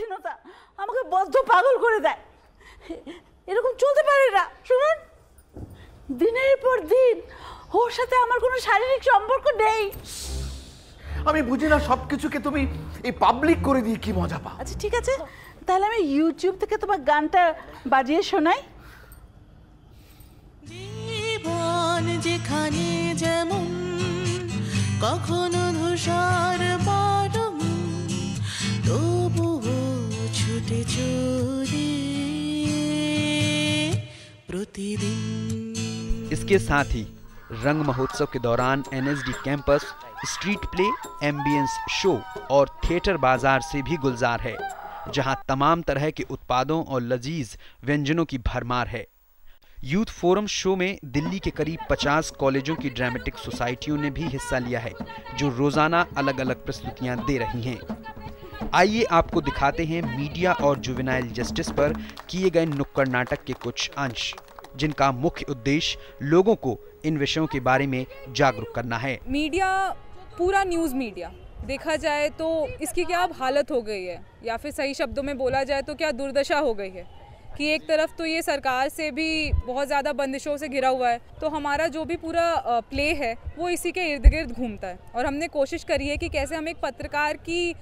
এরকম চলতে পারে না শুনুন দিনের পর দিন ওর সাথে আমার কোনো শারীরিক সম্পর্ক নেই আমি বুঝি না সব কিছুকে তুমি এই পাবলিক করে দিয়ে কি মজা পাও আচ্ছা ঠিক আছে তাহলে আমি ইউটিউব থেকে তোমার গানটা বাজিয়ে শোনাই জীবন যেখানে যেমন কখনো ধূসর বরম তবু ছুটে চুরি इसके साथ ही रंग महोत्सव के दौरान NSD campus street play ambiance show और थिएटर बाजार से भी गुलजार है जहां तमाम तरह के उत्पादों और लजीज व्यंजनों की भरमार है यूथ फोरम शो में दिल्ली के करीब 50 कॉलेजों की ड्रामेटिक सोसाइटियों ने भी हिस्सा लिया है जो रोजाना अलग अलग प्रस्तुतियां दे रही हैं आइए आपको दिखाते हैं मीडिया और जुवेनाइल जस्टिस पर किए गए नुक्कड़ नाटक के कुछ अंश जिनका मुख्य उद्देश्य लोगों को इन विषयों के बारे में जागरूक करना है मीडिया पूरा न्यूज़ मीडिया देखा जाए तो इसकी क्या अब हालत हो गई है या फिर सही शब्दों में बोला जाए तो क्या दुर्दशा हो गई है कि एक तरफ तो ये सरकार से भी बहुत ज़्यादा बंदिशों से घिरा हुआ है तो हमारा जो भी पूरा प्ले है वो इसी के इर्द गिर्द घूमता है और हमने कोशिश करी है कि कैसे हम एक पत्रकार की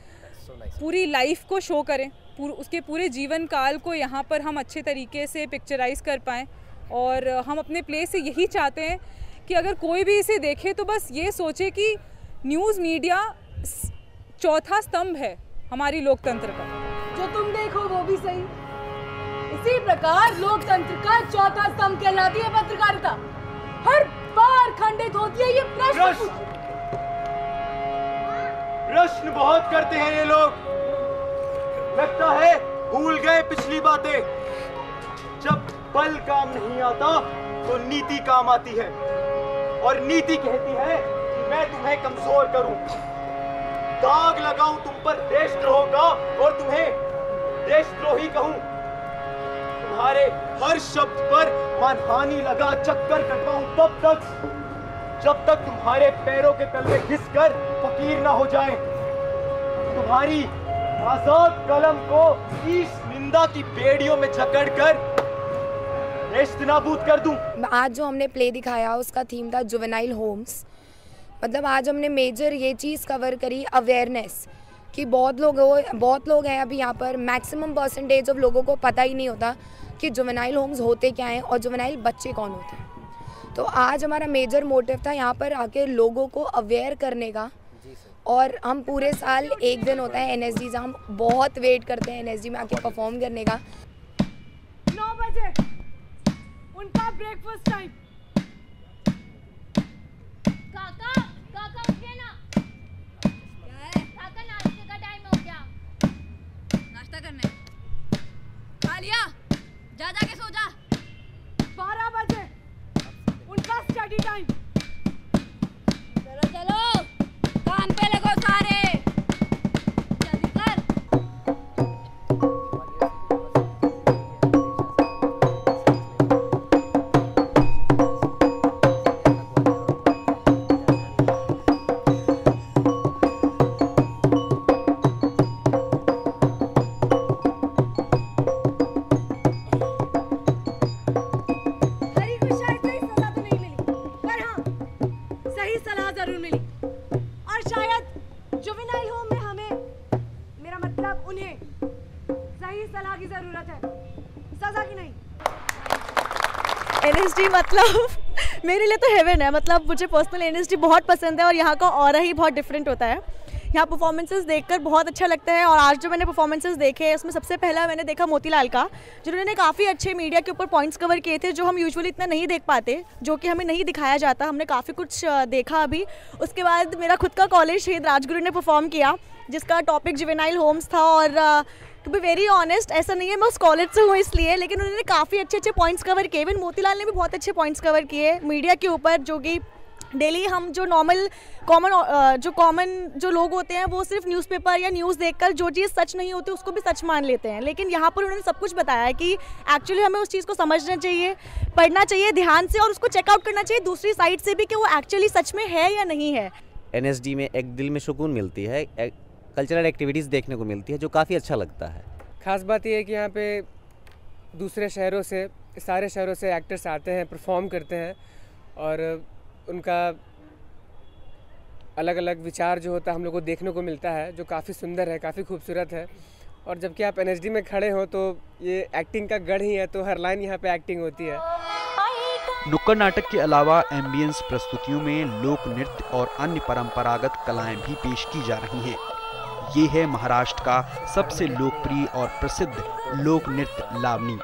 पूरी लाइफ को शो करें पूर, उसके पूरे जीवन काल को यहाँ पर हम अच्छे तरीके से पिक्चराइज कर पाएँ और हम अपने प्ले से यही चाहते हैं कि अगर कोई भी इसे देखे तो बस ये सोचे कि न्यूज़ मीडिया चौथा स्तंभ है हमारी लोकतंत्र का जो तुम देखो वो भी सही इसी प्रकार लोकतंत्र का चौथा स्तंभ कहलाती है पत्रकारिता हर बार खंडित होती है ये प्रश्न प्रश्न बहुत करते हैं ये लोग लगता है भूल गए पिछली बातें जब बल काम नहीं आता तो नीति काम आती है और नीति कहती है कि मैं तुम्हें कमजोर करूं दाग लगाऊं तुम पर देशद्रोह का और तुम्हें देशद्रोही कहूं तुम्हारे हर शब्द पर मानहानि लगा चक्कर कटवाऊं तब तक जब तक तुम्हारे पैरों के तल में घिस कर फकीर ना हो जाए तुम्हारी आजाद कलम को इस निंदा की बेड़ियों में जकड़ कर कर दूं। आज जो हमने प्ले दिखाया उसका थीम था जुवेनाइल होम्स मतलब आज हमने मेजर ये चीज़ कवर करी अवेयरनेस कि बहुत लोग बहुत लोग हैं अभी यहाँ पर मैक्सिमम परसेंटेज ऑफ लोगों को पता ही नहीं होता कि जुवेनाइल होम्स होते क्या हैं और जुवेनाइल बच्चे कौन होते हैं तो आज हमारा मेजर मोटिव था यहाँ पर आके लोगों को अवेयर करने का और हम पूरे साल एक दिन होता है एनएसडी एस हम बहुत वेट करते हैं एनएसडी में आके परफॉर्म करने का नौ बजे उनका ब्रेकफास्ट टाइम ज़्यादा के उठिए सो जा मतलब मेरे लिए तो हेवन है मतलब मुझे पर्सनल एनर्जी बहुत पसंद है और यहाँ का और ही बहुत डिफरेंट होता है यहाँ परफॉर्मेंसेस देखकर बहुत अच्छा लगता है और आज जो मैंने परफॉर्मेंसेस देखे उसमें सबसे पहला मैंने देखा मोतीलाल का जिन्होंने काफ़ी अच्छे मीडिया के ऊपर पॉइंट्स कवर किए थे जो हम यूजुअली इतना नहीं देख पाते जो कि हमें नहीं दिखाया जाता हमने काफ़ी कुछ देखा अभी उसके बाद मेरा खुद का कॉलेज शहीद राजगुरु ने परफॉर्म किया जिसका टॉपिक जिवेनाइल होम्स था और टू बी वेरी ऑनेस्ट ऐसा नहीं है मैं उस कॉलेज से हूँ इसलिए लेकिन उन्होंने काफ़ी अच्छे अच्छे पॉइंट्स कवर किए इवन मोतीलाल ने भी बहुत अच्छे पॉइंट्स कवर किए मीडिया के ऊपर जो कि डेली हम जो नॉर्मल कॉमन जो कॉमन जो लोग होते हैं वो सिर्फ न्यूज़पेपर या न्यूज़ देखकर जो चीज़ सच नहीं होती उसको भी सच मान लेते हैं लेकिन यहाँ पर उन्होंने सब कुछ बताया कि एक्चुअली हमें उस चीज़ को समझना चाहिए पढ़ना चाहिए ध्यान से और उसको चेकआउट करना चाहिए दूसरी साइड से भी कि वो एक्चुअली सच में है या नहीं है एन में एक दिल में सुकून मिलती है कल्चरल एक्टिविटीज़ देखने को मिलती है जो काफ़ी अच्छा लगता है ख़ास बात यह है कि यहाँ पे दूसरे शहरों से सारे शहरों से एक्टर्स आते हैं परफॉर्म करते हैं और उनका अलग अलग विचार जो होता है हम लोग को देखने को मिलता है जो काफ़ी सुंदर है काफ़ी खूबसूरत है और जबकि आप एन में खड़े हो तो ये एक्टिंग का गढ़ ही है तो हर लाइन यहाँ पे एक्टिंग होती है नुक्कड़ नाटक के अलावा एम्बियंस प्रस्तुतियों में लोक नृत्य और अन्य परंपरागत कलाएं भी पेश की जा रही हैं ये है महाराष्ट्र का सबसे लोकप्रिय और प्रसिद्ध लोक नृत्य लावनी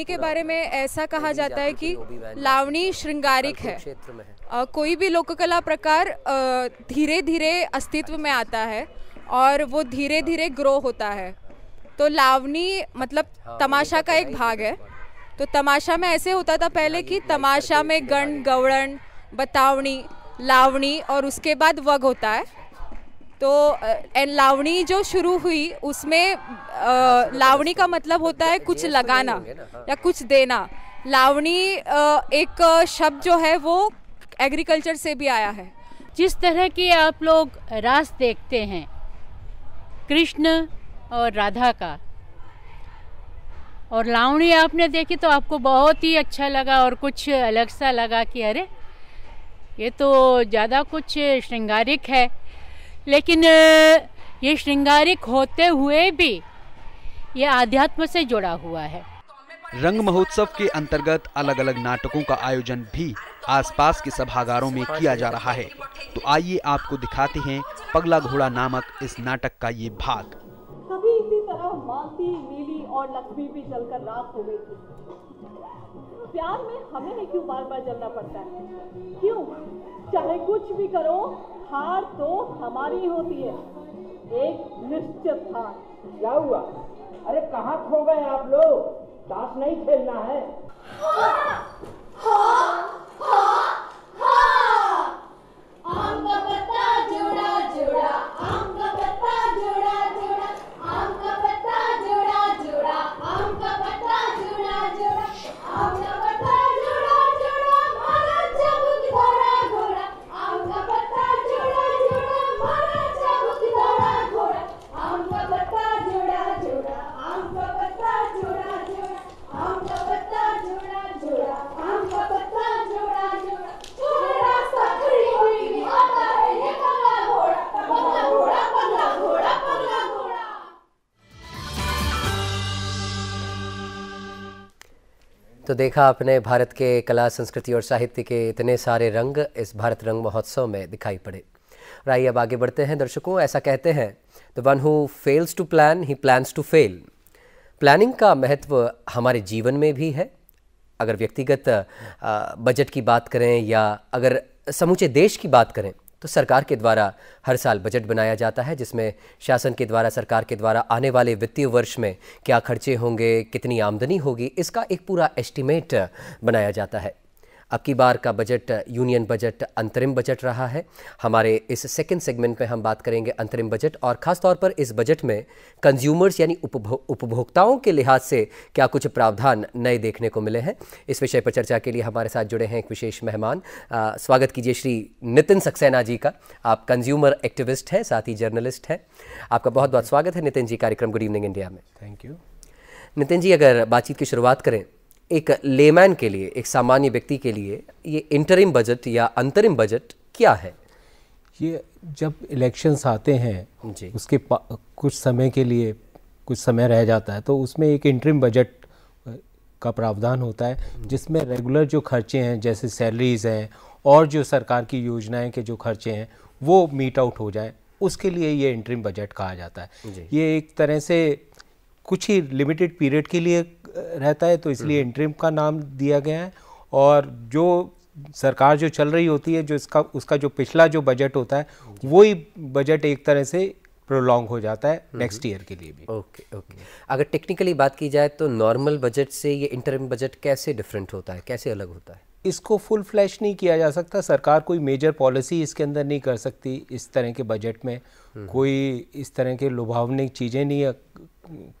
लावणी के बारे में ऐसा कहा जाता है कि लावणी श्रृंगारिक है कोई भी लोककला प्रकार धीरे धीरे अस्तित्व में आता है और वो धीरे धीरे ग्रो होता है तो लावणी मतलब हाँ, तमाशा का एक भाग है तो तमाशा में ऐसे होता था पहले कि तमाशा में गण गवड़न बतावनी लावणी और उसके बाद वग होता है तो एंड लावणी जो शुरू हुई उसमें लावणी का मतलब होता है कुछ तो लगाना हाँ। या कुछ देना लावणी एक शब्द जो है वो एग्रीकल्चर से भी आया है जिस तरह के आप लोग रास देखते हैं कृष्ण और राधा का और लावणी आपने देखी तो आपको बहुत ही अच्छा लगा और कुछ अलग सा लगा कि अरे ये तो ज़्यादा कुछ श्रृंगारिक है लेकिन ये श्रृंगारिक होते हुए भी ये आध्यात्म से जुड़ा हुआ है रंग महोत्सव के अंतर्गत अलग अलग नाटकों का आयोजन भी आसपास के सभागारों में किया जा रहा है तो आइए आपको दिखाते हैं पगला घोड़ा नामक इस नाटक का ये भाग मालती नीली और लक्ष्मी भी जलकर राख हो गई थी प्यार में हमें ही क्यों बार बार जलना पड़ता है क्यों चाहे कुछ भी करो हार तो हमारी होती है एक निश्चित हार क्या हुआ अरे कहाँ खो गए आप लोग ताश नहीं खेलना है हाँ, हाँ, हाँ, हाँ, हाँ। आम का पत्ता जोड़ा जोड़ा आम का पत्ता जोड़ा जोड़ा आम का पत्ता जोड़ा जोड़ा आम का पत्ता जोड़ा जोड़ा आम का पत्ता तो देखा आपने भारत के कला संस्कृति और साहित्य के इतने सारे रंग इस भारत रंग महोत्सव में दिखाई पड़े और आइए अब आगे बढ़ते हैं दर्शकों ऐसा कहते हैं the one who fails to plan he plans to fail planning का महत्व हमारे जीवन में भी है अगर व्यक्तिगत बजट की बात करें या अगर समूचे देश की बात करें तो सरकार के द्वारा हर साल बजट बनाया जाता है जिसमें शासन के द्वारा सरकार के द्वारा आने वाले वित्तीय वर्ष में क्या खर्चे होंगे कितनी आमदनी होगी इसका एक पूरा एस्टिमेट बनाया जाता है अब की बार का बजट यूनियन बजट अंतरिम बजट रहा है हमारे इस सेकेंड सेगमेंट में हम बात करेंगे अंतरिम बजट और ख़ासतौर पर इस बजट में कंज्यूमर्स यानी उपभो, उपभोक्ताओं के लिहाज से क्या कुछ प्रावधान नए देखने को मिले हैं इस विषय पर चर्चा के लिए हमारे साथ जुड़े हैं एक विशेष मेहमान स्वागत कीजिए श्री नितिन सक्सेना जी का आप कंज्यूमर एक्टिविस्ट हैं साथ ही जर्नलिस्ट हैं आपका बहुत बहुत स्वागत है नितिन जी कार्यक्रम गुड इवनिंग इंडिया में थैंक यू नितिन जी अगर बातचीत की शुरुआत करें एक लेमैन के लिए एक सामान्य व्यक्ति के लिए ये इंटरिम बजट या अंतरिम बजट क्या है ये जब इलेक्शंस आते हैं जी उसके कुछ समय के लिए कुछ समय रह जाता है तो उसमें एक इंटरिम बजट का प्रावधान होता है जिसमें रेगुलर जो खर्चे हैं जैसे सैलरीज हैं और जो सरकार की योजनाएं के जो खर्चे हैं वो मीट आउट हो जाए उसके लिए ये इंटरिम बजट कहा जाता है ये एक तरह से कुछ ही लिमिटेड पीरियड के लिए रहता है तो इसलिए इंट्रीम हम्म। का नाम दिया गया है और जो सरकार जो चल रही होती है जो इसका उसका जो पिछला जो बजट होता है वही बजट एक तरह से प्रोलॉन्ग हो जाता है नेक्स्ट हम्म। ईयर के लिए भी ओके ओके अगर टेक्निकली बात की जाए तो नॉर्मल बजट से ये इंटरम बजट कैसे डिफरेंट होता है कैसे अलग होता है इसको फुल फ्लैश नहीं किया जा सकता सरकार कोई मेजर पॉलिसी इसके अंदर नहीं कर सकती इस तरह के बजट में हम्म। कोई इस तरह के लुभावनी चीज़ें नहीं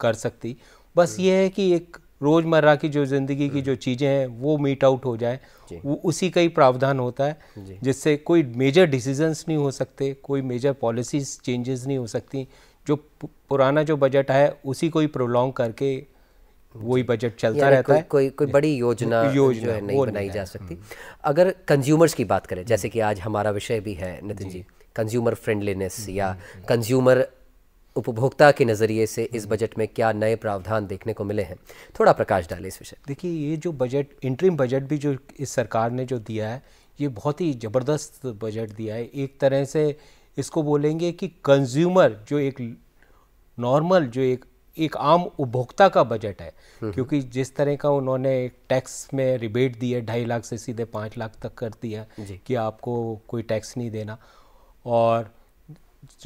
कर सकती बस हम्म। ये है कि एक रोज़मर्रा की जो ज़िंदगी की हम्म। जो चीज़ें हैं वो मीट आउट हो जाए वो उसी का ही प्रावधान होता है जिससे कोई मेजर डिसीजंस नहीं हो सकते कोई मेजर पॉलिसीज चेंजेस नहीं हो सकती जो पुराना जो बजट है उसी को ही प्रोलॉन्ग करके वही बजट चलता रहता है कोई कोई बड़ी योजना, योजना जो है नहीं बनाई जा सकती हम्म। अगर कंज्यूमर्स की बात करें जैसे कि आज हमारा विषय भी है नितिन जी कंज्यूमर फ्रेंडलीनेस या कंज्यूमर उपभोक्ता के नज़रिए से इस हम्म। बजट में क्या नए प्रावधान देखने को मिले हैं थोड़ा प्रकाश डालें इस विषय देखिए ये जो बजट इंटरिम बजट भी जो इस सरकार ने जो दिया है ये बहुत ही ज़बरदस्त बजट दिया है एक तरह से इसको बोलेंगे कि कंज्यूमर जो एक नॉर्मल जो एक एक आम उपभोक्ता का बजट है हम्म। क्योंकि जिस तरह का उन्होंने टैक्स में रिबेट दी है ढाई लाख से सीधे पाँच लाख तक कर दिया कि आपको कोई टैक्स नहीं देना और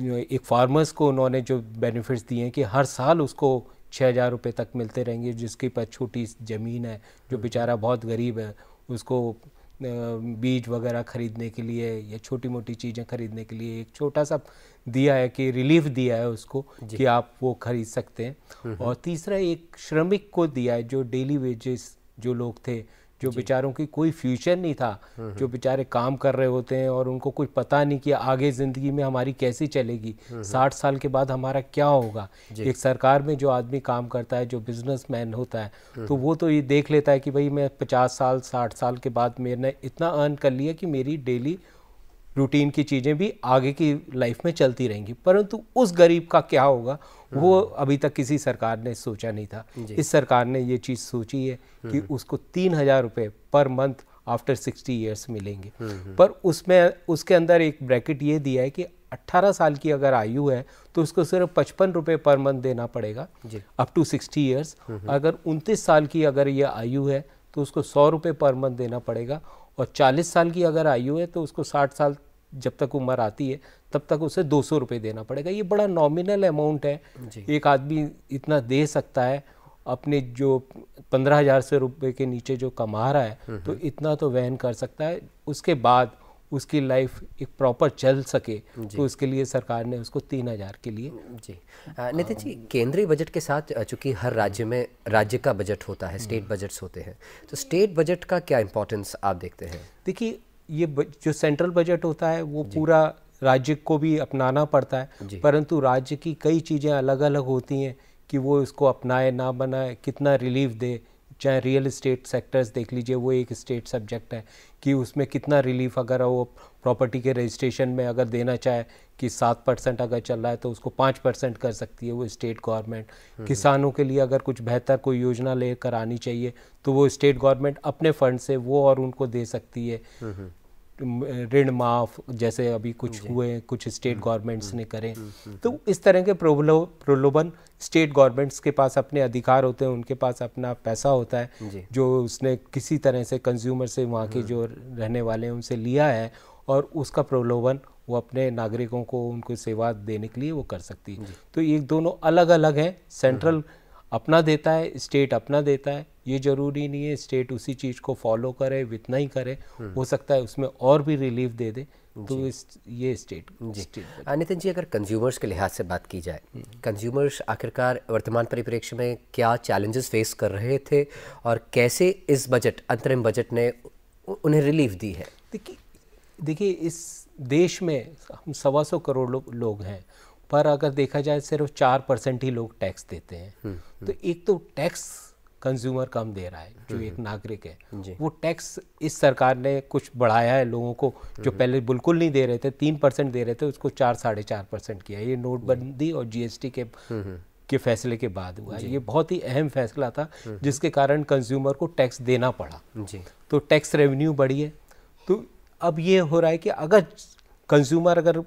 एक फार्मर्स को उन्होंने जो बेनिफिट्स दिए हैं कि हर साल उसको छः हज़ार रुपये तक मिलते रहेंगे जिसके पास छोटी ज़मीन है जो बेचारा बहुत गरीब है उसको बीज वगैरह ख़रीदने के लिए या छोटी मोटी चीज़ें ख़रीदने के लिए एक छोटा सा दिया है कि रिलीफ दिया है उसको कि आप वो ख़रीद सकते हैं हम्म, हम्म। और तीसरा एक श्रमिक को दिया है जो डेली वेजेस जो लोग थे जो बेचारों की कोई फ्यूचर नहीं था हम्म, हम्म। जो बेचारे काम कर रहे होते हैं और उनको कुछ पता नहीं कि आगे ज़िंदगी में हमारी कैसी चलेगी हम्म, साठ साल के बाद हमारा क्या होगा एक सरकार में जो आदमी काम करता है जो बिजनेस होता है तो वो तो ये देख लेता है कि भाई मैं पचास साल साठ साल के बाद मैंने इतना अर्न कर लिया कि मेरी डेली रूटीन की चीज़ें भी आगे की लाइफ में चलती रहेंगी परंतु उस गरीब का क्या होगा वो हम्म। अभी तक किसी सरकार ने सोचा नहीं था इस सरकार ने ये चीज़ सोची है कि हम्म। उसको तीन हज़ार रुपये per month after sixty years मिलेंगे हम्म, पर उसमें उसके अंदर एक ब्रैकेट ये दिया है कि 18 साल की अगर आयु है तो उसको सिर्फ पचपन रुपये पर मंथ देना पड़ेगा अप टू सिक्सटी ईयर्स अगर उनतीस साल की अगर ये आयु है तो उसको सौ रुपये पर मंथ देना पड़ेगा और 40 साल की अगर आयु है तो उसको 60 साल जब तक उम्र आती है तब तक उसे दो सौ रुपये देना पड़ेगा ये बड़ा नॉमिनल अमाउंट है एक आदमी इतना दे सकता है अपने जो पंद्रह हज़ार से रुपये के नीचे जो कमा रहा है हम्म, तो हम्म। इतना तो वहन कर सकता है उसके बाद उसकी लाइफ एक प्रॉपर चल सके तो उसके लिए सरकार ने उसको तीन हज़ार के लिए जी नितिन जी केंद्रीय बजट के साथ चूँकि हर राज्य में राज्य का बजट होता है स्टेट हम्म। बजट्स होते हैं तो स्टेट बजट का क्या इम्पोर्टेंस आप देखते हैं देखिए ये जो सेंट्रल बजट होता है वो पूरा राज्य को भी अपनाना पड़ता है परंतु राज्य की कई चीज़ें अलग अलग होती हैं कि वो इसको अपनाए ना बनाए कितना रिलीफ दे चाहे रियल इस्टेट सेक्टर्स देख लीजिए वो एक स्टेट सब्जेक्ट है कि उसमें कितना रिलीफ अगर वो प्रॉपर्टी के रजिस्ट्रेशन में अगर देना चाहे कि सात परसेंट अगर चल रहा है तो उसको पाँच परसेंट कर सकती है वो स्टेट हम्म। गवर्नमेंट किसानों के लिए अगर कुछ बेहतर कोई योजना लेकर आनी चाहिए तो वो स्टेट गवर्नमेंट अपने फंड से वो और उनको दे सकती है हम्म, हम्म। ऋण माफ जैसे अभी कुछ हुए कुछ स्टेट हम्म, गवर्नमेंट्स हम्म, ने करें हम्म, तो इस तरह के प्रोलो प्रलोभन स्टेट गवर्नमेंट्स के पास अपने अधिकार होते हैं उनके पास अपना पैसा होता है जो उसने किसी तरह से कंज्यूमर से वहाँ के जो रहने वाले हैं उनसे लिया है और उसका प्रलोभन वो अपने नागरिकों को उनको सेवा देने के लिए वो कर सकती है तो ये दोनों अलग अलग हैं सेंट्रल अपना देता है स्टेट अपना देता है ये ज़रूरी नहीं है स्टेट उसी चीज़ को फॉलो करे वितना ही करे हम्म। हो सकता है उसमें और भी रिलीफ दे दे तो इस ये स्टेट जी नितिन जी अगर कंज्यूमर्स के लिहाज से बात की जाए कंज्यूमर्स हम्म। आखिरकार वर्तमान परिप्रेक्ष्य में क्या चैलेंजेस फेस कर रहे थे और कैसे इस बजट अंतरिम बजट ने उन्हें रिलीफ दी है देखिए देखिए इस देश में हम सवा सौ करोड़ लो, लोग हैं पर अगर देखा जाए सिर्फ चार परसेंट ही लोग टैक्स देते हैं हम्म, तो एक तो टैक्स कंज्यूमर कम दे रहा है जो हम्म, एक हम्म। नागरिक है वो टैक्स इस सरकार ने कुछ बढ़ाया है लोगों को जो हम्म। पहले बिल्कुल नहीं दे रहे थे तीन परसेंट दे रहे थे उसको चार साढ़े चार परसेंट किया ये नोटबंदी और जीएसटी के के फैसले के बाद हुआ ये बहुत ही अहम फैसला था जिसके कारण कंज्यूमर को टैक्स देना पड़ा तो टैक्स रेवेन्यू बढ़ी है तो अब ये हो रहा है कि अगर कंज्यूमर अगर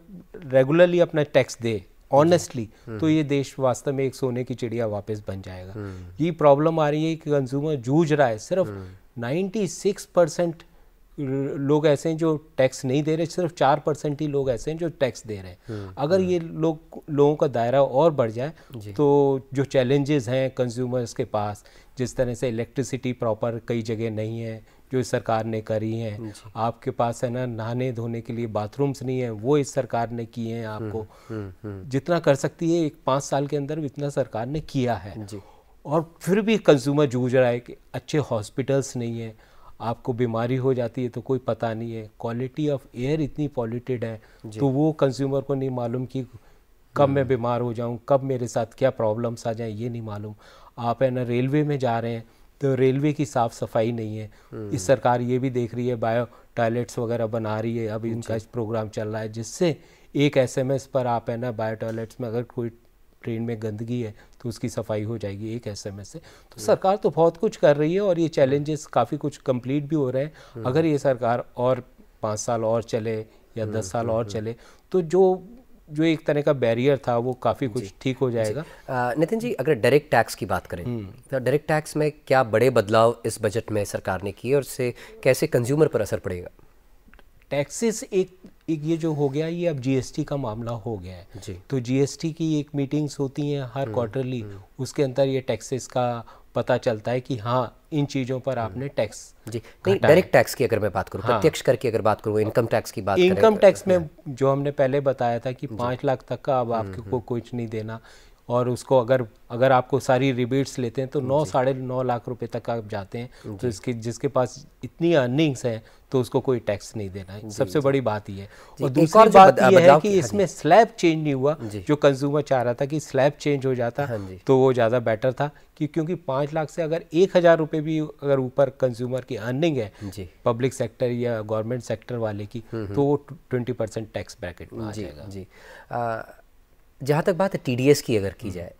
रेगुलरली अपना टैक्स दे ऑनेस्टली हम्म। तो ये देश वास्तव में एक सोने की चिड़िया वापस बन जाएगा हम्म। ये प्रॉब्लम आ रही है कि कंज्यूमर जूझ रहा है सिर्फ 96 हम्म। परसेंट लोग ऐसे हैं जो टैक्स नहीं दे रहे सिर्फ चार परसेंट ही लोग ऐसे हैं जो टैक्स दे रहे हैं अगर ये लोग लोगों का दायरा और बढ़ जाए तो जो चैलेंजेस हैं कंज्यूमर्स के पास जिस तरह से इलेक्ट्रिसिटी प्रॉपर कई जगह नहीं है जो इस सरकार ने करी हैं आपके पास है ना नहाने धोने के लिए बाथरूम्स नहीं है वो इस सरकार ने किए हैं हम्म, आपको हम्म, हम्म। जितना कर सकती है एक पाँच साल के अंदर इतना सरकार ने किया है और फिर भी कंज्यूमर जूझ रहा है कि अच्छे हॉस्पिटल्स नहीं हैं आपको बीमारी हो जाती है तो कोई पता नहीं है क्वालिटी ऑफ एयर इतनी पॉल्यूटेड है तो वो कंज्यूमर को नहीं मालूम कि कब मैं बीमार हो जाऊं कब मेरे साथ क्या प्रॉब्लम्स आ जाएं ये नहीं मालूम आप है ना रेलवे में जा रहे हैं तो रेलवे की साफ सफाई नहीं है हम्म। इस सरकार ये भी देख रही है बायो टॉयलेट्स वगैरह बना रही है अभी उनका प्रोग्राम चल रहा है जिससे एक एसएमएस पर आप है ना बायो टॉयलेट्स में अगर कोई ट्रेन में गंदगी है तो उसकी सफाई हो जाएगी एक एस एम एस से तो हम्म। सरकार तो बहुत कुछ कर रही है और ये चैलेंजेस काफ़ी कुछ कंप्लीट भी हो रहे हैं हम्म। अगर ये सरकार और पाँच साल और चले या दस साल और चले तो जो जो एक तरह का बैरियर था वो काफ़ी कुछ ठीक हो जाएगा नितिन जी अगर डायरेक्ट टैक्स की बात करें हम्म। तो डायरेक्ट टैक्स में क्या बड़े बदलाव इस बजट में सरकार ने किए और इससे कैसे कंज्यूमर पर असर पड़ेगा टैक्सेस एक एक ये जो हो गया ये अब जीएसटी का मामला हो गया है जी। तो जीएसटी की एक मीटिंग्स होती हैं हर क्वार्टरली हम्म, हम्म। उसके अंदर ये टैक्सेस का पता चलता है कि हाँ इन चीज़ों पर हम्म। आपने टैक्स जी नहीं डायरेक्ट टैक्स की अगर मैं बात करूँ हाँ, प्रत्यक्ष कर की अगर बात करूँ इनकम टैक्स की बात इनकम टैक्स तो में जो हमने पहले बताया था कि पांच लाख तक का अब आपको कुछ नहीं देना और उसको अगर अगर आपको सारी रिबेट्स लेते हैं तो नौ साढ़े नौ लाख रुपए तक आप जाते हैं तो इसके जिसके पास इतनी अर्निंग्स हैं तो उसको कोई टैक्स नहीं देना है सबसे बड़ी बात यह है और दूसरी बात यह है कि हाँ इसमें स्लैब चेंज नहीं हुआ जो कंज्यूमर चाह रहा था कि स्लैब चेंज हो जाता हाँ तो वो ज़्यादा बेटर था कि क्योंकि पाँच लाख से अगर एक हज़ार रुपये भी अगर ऊपर कंज्यूमर की अर्निंग है पब्लिक सेक्टर या गवर्नमेंट सेक्टर वाले की हम्म, हम्म। तो वो ट्वेंटी परसेंट टैक्स ब्रैकेट में आ जाएगा जी जहाँ तक बात है टी की अगर की हम्म। जाए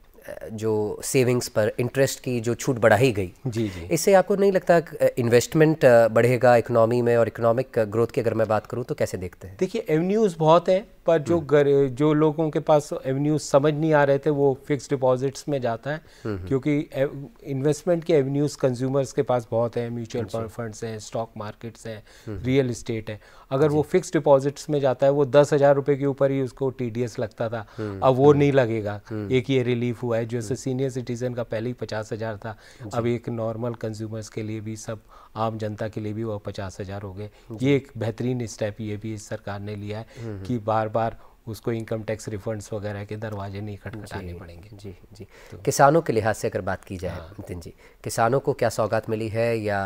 जो सेविंग्स पर इंटरेस्ट की जो छूट बढ़ाई गई जी जी इससे आपको नहीं लगता इन्वेस्टमेंट बढ़ेगा इकोनॉमी में और इकोनॉमिक ग्रोथ की अगर मैं बात करूं तो कैसे देखते हैं देखिए एवेन्यूज़ बहुत हैं पर जो हम्म। गर, जो लोगों के पास एवेन्यूज समझ नहीं आ रहे थे वो फिक्स डिपॉजिट्स में जाता है हम्म, हम्म। क्योंकि इन्वेस्टमेंट के एवेन्यूज कंज्यूमर्स के पास बहुत हैं म्यूचुअल अच्छा। फंड्स हैं स्टॉक मार्केट्स हैं रियल इस्टेट है अगर वो फिक्स डिपॉजिट्स में जाता है वो दस हज़ार रुपये के ऊपर ही उसको टी लगता था अब वो नहीं लगेगा एक ये रिलीफ हुआ हुआ है जैसे सीनियर सिटीजन का पहले ही पचास हज़ार था अब एक नॉर्मल कंज्यूमर्स के लिए भी सब आम जनता के लिए भी वो पचास हज़ार हो गए ये एक बेहतरीन स्टेप ये भी इस सरकार ने लिया है हम्म, हम्म। कि बार बार उसको इनकम टैक्स रिफंड्स वगैरह के दरवाजे नहीं खटखटाने पड़ेंगे जी जी तो किसानों के लिहाज से अगर बात की जाए हाँ। नितिन जी किसानों को क्या सौगात मिली है या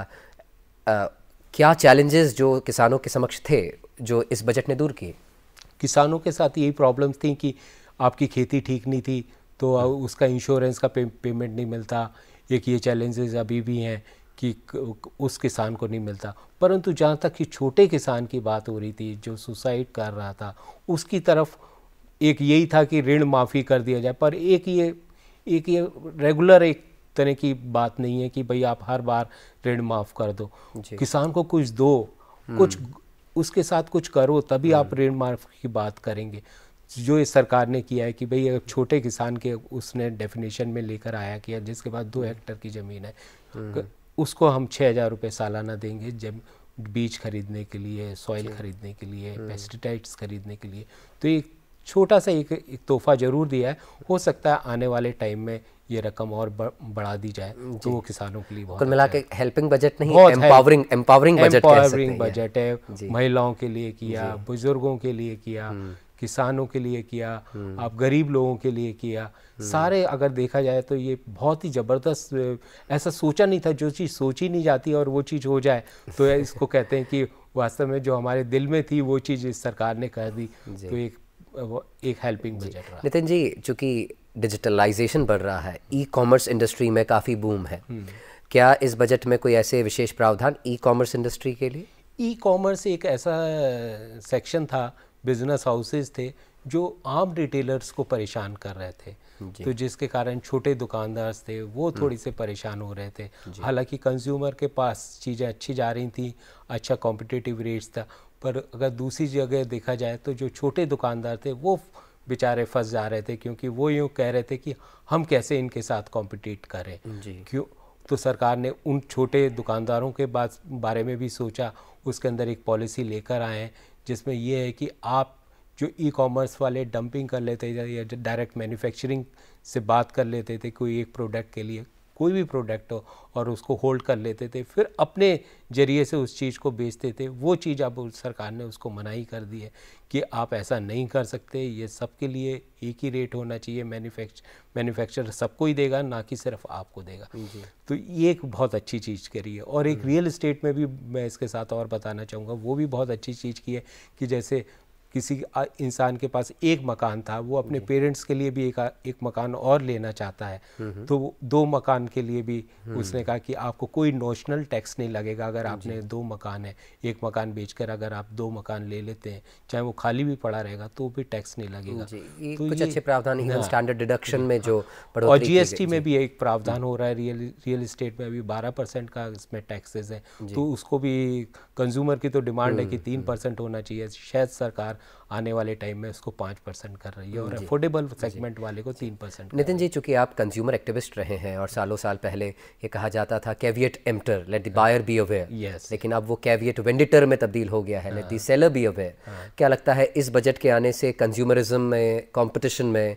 आ, क्या चैलेंजेस जो किसानों के समक्ष थे जो इस बजट ने दूर किए किसानों के साथ यही प्रॉब्लम्स थी कि आपकी खेती ठीक नहीं थी तो उसका इंश्योरेंस का पे, पेमेंट नहीं मिलता एक ये चैलेंजेस अभी भी हैं कि उस किसान को नहीं मिलता परंतु जहाँ तक कि छोटे किसान की बात हो रही थी जो सुसाइड कर रहा था उसकी तरफ एक यही था कि ऋण माफ़ी कर दिया जाए पर एक ये एक ये रेगुलर एक तरह की बात नहीं है कि भाई आप हर बार ऋण माफ़ कर दो किसान को कुछ दो कुछ हम्म। उसके साथ कुछ करो तभी आप हम्म। ऋण माफ़ की बात करेंगे जो इस सरकार ने किया है कि भाई अगर छोटे किसान के उसने डेफिनेशन में लेकर आया किया जिसके पास दो हेक्टर की ज़मीन है हम्म। उसको हम छः हज़ार रुपये सालाना देंगे जब बीज खरीदने के लिए सॉइल खरीदने के लिए पेस्टिसाइड्स हम्म। खरीदने के लिए तो एक छोटा सा एक, एक तोहफा जरूर दिया है हो सकता है आने वाले टाइम में ये रकम और बढ़ा दी जाए तो वो किसानों के लिए बहुत मिला के हेल्पिंग बजट नहीं empowering empowering budget empowering budget है महिलाओं के लिए किया बुजुर्गों के लिए किया हम्म। किसानों के लिए किया हम्म। आप गरीब लोगों के लिए किया हम्म। सारे अगर देखा जाए तो ये बहुत ही ज़बरदस्त ऐसा सोचा नहीं था जो चीज़ सोची नहीं जाती और वो चीज़ हो जाए तो इसको कहते हैं कि वास्तव में जो हमारे दिल में थी वो चीज़ इस सरकार ने कर दी तो एक वो एक हेल्पिंग बजट नितिन जी चूँकि डिजिटलाइजेशन बढ़ रहा है ई कॉमर्स इंडस्ट्री में काफ़ी बूम है हम्म। क्या इस बजट में कोई ऐसे विशेष प्रावधान ई कॉमर्स इंडस्ट्री के लिए ई कॉमर्स एक ऐसा सेक्शन था बिजनेस हाउसेज थे जो आम रिटेलर्स को परेशान कर रहे थे तो जिसके कारण छोटे दुकानदार थे वो हम्म। थोड़ी से परेशान हो रहे थे हालांकि कंज्यूमर के पास चीज़ें अच्छी जा रही थी अच्छा कॉम्पिटिटिव रेट्स था पर अगर दूसरी जगह देखा जाए तो जो छोटे दुकानदार थे वो बेचारे फंस जा रहे थे क्योंकि वो यूँ कह रहे थे कि हम कैसे इनके साथ कॉम्पिटिट करें क्यों तो सरकार ने उन छोटे दुकानदारों के बारे में भी सोचा उसके अंदर एक पॉलिसी लेकर आए जिसमें यह है कि आप जो ई कॉमर्स वाले डंपिंग कर लेते थे या डायरेक्ट मैन्युफैक्चरिंग से बात कर लेते थे कोई एक प्रोडक्ट के लिए कोई भी प्रोडक्ट हो और उसको होल्ड कर लेते थे फिर अपने ज़रिए से उस चीज़ को बेचते थे वो चीज़ अब सरकार ने उसको मनाही कर दी है कि आप ऐसा नहीं कर सकते ये सबके लिए एक ही रेट होना चाहिए मैन्युफैक्चर मैन्युफैक्चर सबको ही देगा ना कि सिर्फ आपको देगा तो ये एक बहुत अच्छी चीज़ करी है और एक रियल हम्म। इस्टेट में भी मैं इसके साथ और बताना चाहूँगा वो भी बहुत अच्छी चीज़ की है कि जैसे किसी इंसान के पास एक मकान था वो अपने पेरेंट्स के लिए भी एक एक मकान और लेना चाहता है तो दो मकान के लिए भी हम्म। उसने कहा कि आपको कोई नोशनल टैक्स नहीं लगेगा अगर आपने दो मकान है एक मकान बेचकर अगर आप दो मकान ले लेते हैं चाहे वो खाली भी पड़ा रहेगा तो भी टैक्स नहीं लगेगा तो कुछ अच्छे प्रावधान स्टैंडर्ड डिडक्शन हाँ। में जो हाँ। और जीएसटी में भी एक प्रावधान हो रहा है रियल रियल इस्टेट में अभी बारह परसेंट का इसमें टैक्सेस है तो उसको भी कंज्यूमर की तो डिमांड है कि हम्म, हम्म। तीन परसेंट होना चाहिए शायद सरकार आने वाले टाइम में उसको पाँच परसेंट कर रही है और अफोर्डेबल सेगमेंट वाले को तीन परसेंट नितिन जी चूंकि आप कंज्यूमर एक्टिविस्ट रहे हैं और सालों साल पहले ये कहा जाता था caveat emptor let the buyer be aware yes लेकिन अब वो कैवियट वेंडिटर में तब्दील हो गया है let the seller be aware क्या लगता है इस बजट के आने से कंज्यूमरिज्म में कॉम्पिटिशन में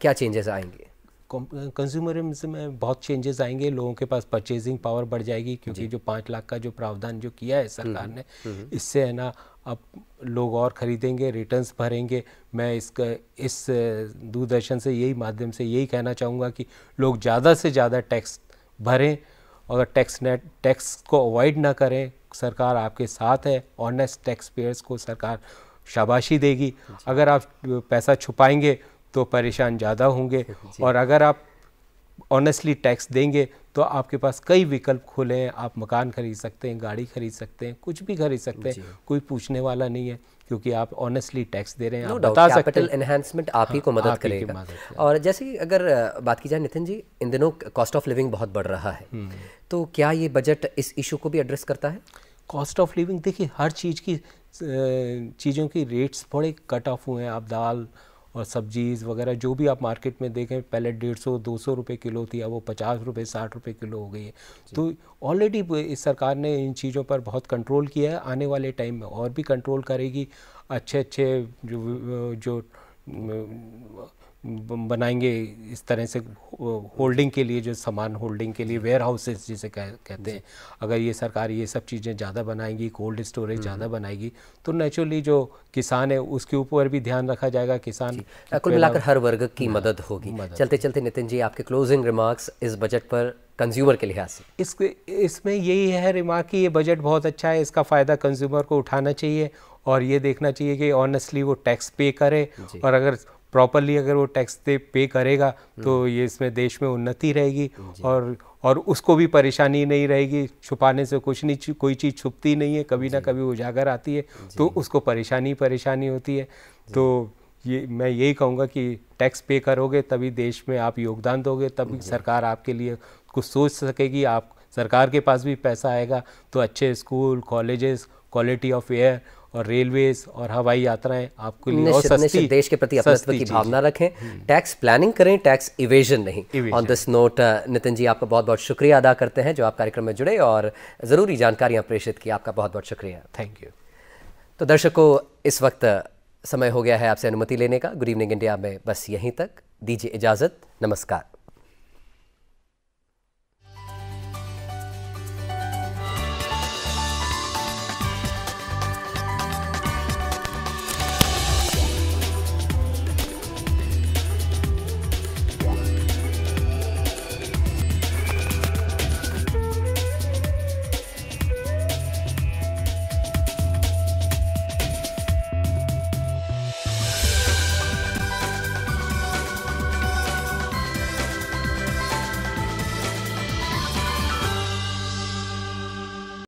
क्या चेंजेस आएंगे कंज्यूमरिज्म में बहुत चेंजेस आएंगे लोगों के पास परचेजिंग पावर बढ़ जाएगी क्योंकि जो पाँच लाख का जो प्रावधान जो किया है हम्म, सरकार ने हम्म, हम्म। इससे है ना अब लोग और ख़रीदेंगे रिटर्न्स भरेंगे मैं इसका इस दूरदर्शन से यही माध्यम से यही कहना चाहूँगा कि लोग ज़्यादा से ज़्यादा टैक्स भरें अगर टैक्स नेट टैक्स को अवॉइड ना करें सरकार आपके साथ है ऑनेस्ट टैक्स पेयर्स को सरकार शाबाशी देगी अगर आप पैसा छुपाएंगे तो परेशान ज़्यादा होंगे और अगर आप ऑनेस्टली टैक्स देंगे तो आपके पास कई विकल्प खुले हैं आप मकान खरीद सकते हैं गाड़ी खरीद सकते हैं कुछ भी खरीद सकते हैं कोई पूछने वाला नहीं है क्योंकि आप ऑनेस्टली टैक्स दे रहे हैं no आप बता सकते हैं एनहेंसमेंट आप हाँ, ही को मदद करेगा मदद और जैसे कि अगर बात की जाए नितिन जी इन दिनों कॉस्ट ऑफ लिविंग बहुत बढ़ रहा है हम्म। तो क्या ये बजट इस इशू को भी एड्रेस करता है कॉस्ट ऑफ लिविंग देखिए हर चीज़ की चीज़ों की रेट्स थोड़े कट ऑफ हुए हैं आप दाल और सब्जीज़ वगैरह जो भी आप मार्केट में देखें पहले डेढ़ सौ दो सौ रुपये किलो थी अब वो पचास रुपये साठ रुपये किलो हो गई है तो ऑलरेडी इस सरकार ने इन चीज़ों पर बहुत कंट्रोल किया है आने वाले टाइम में और भी कंट्रोल करेगी अच्छे अच्छे जो जो बनाएंगे इस तरह से होल्डिंग के लिए जो सामान होल्डिंग के लिए वेयर हाउसेज जिसे कह, कहते हैं अगर ये सरकार ये सब चीज़ें ज़्यादा बनाएंगी कोल्ड स्टोरेज ज़्यादा हम्म। बनाएगी तो नेचुरली जो किसान है उसके ऊपर भी ध्यान रखा जाएगा किसान कुल मिलाकर हर वर्ग की मदद होगी मदद। चलते चलते नितिन जी आपके क्लोजिंग रिमार्क्स इस बजट पर कंज्यूमर के लिहाज से इस इसमें यही है रिमार्क कि ये बजट बहुत अच्छा है इसका फ़ायदा कंज्यूमर को उठाना चाहिए और ये देखना चाहिए कि ऑनेस्टली वो टैक्स पे करे और अगर प्रॉपरली अगर वो टैक्स दे पे करेगा हम्म। तो ये इसमें देश में उन्नति रहेगी और और उसको भी परेशानी नहीं रहेगी छुपाने से कुछ नहीं कोई चीज़ छुपती नहीं है कभी ना कभी उजागर आती है तो उसको परेशानी परेशानी होती है तो ये मैं यही कहूँगा कि टैक्स पे करोगे तभी देश में आप योगदान दोगे तभी सरकार आपके लिए कुछ सोच सकेगी आप सरकार के पास भी पैसा आएगा तो अच्छे school colleges quality of air और रेलवेज और हवाई यात्राएं आपको लिए और सस्ती देश के प्रति अपनत्व की भावना रखें हम्म। टैक्स प्लानिंग करें टैक्स इवेजन नहीं on this note Nitin ji आपका बहुत बहुत शुक्रिया अदा करते हैं जो आप कार्यक्रम में जुड़े और ज़रूरी जानकारियां प्रेषित की आपका बहुत बहुत शुक्रिया थैंक यू तो दर्शकों इस वक्त समय हो गया है आपसे अनुमति लेने का गुड इवनिंग इंडिया में बस यहीं तक दीजिए इजाज़त नमस्कार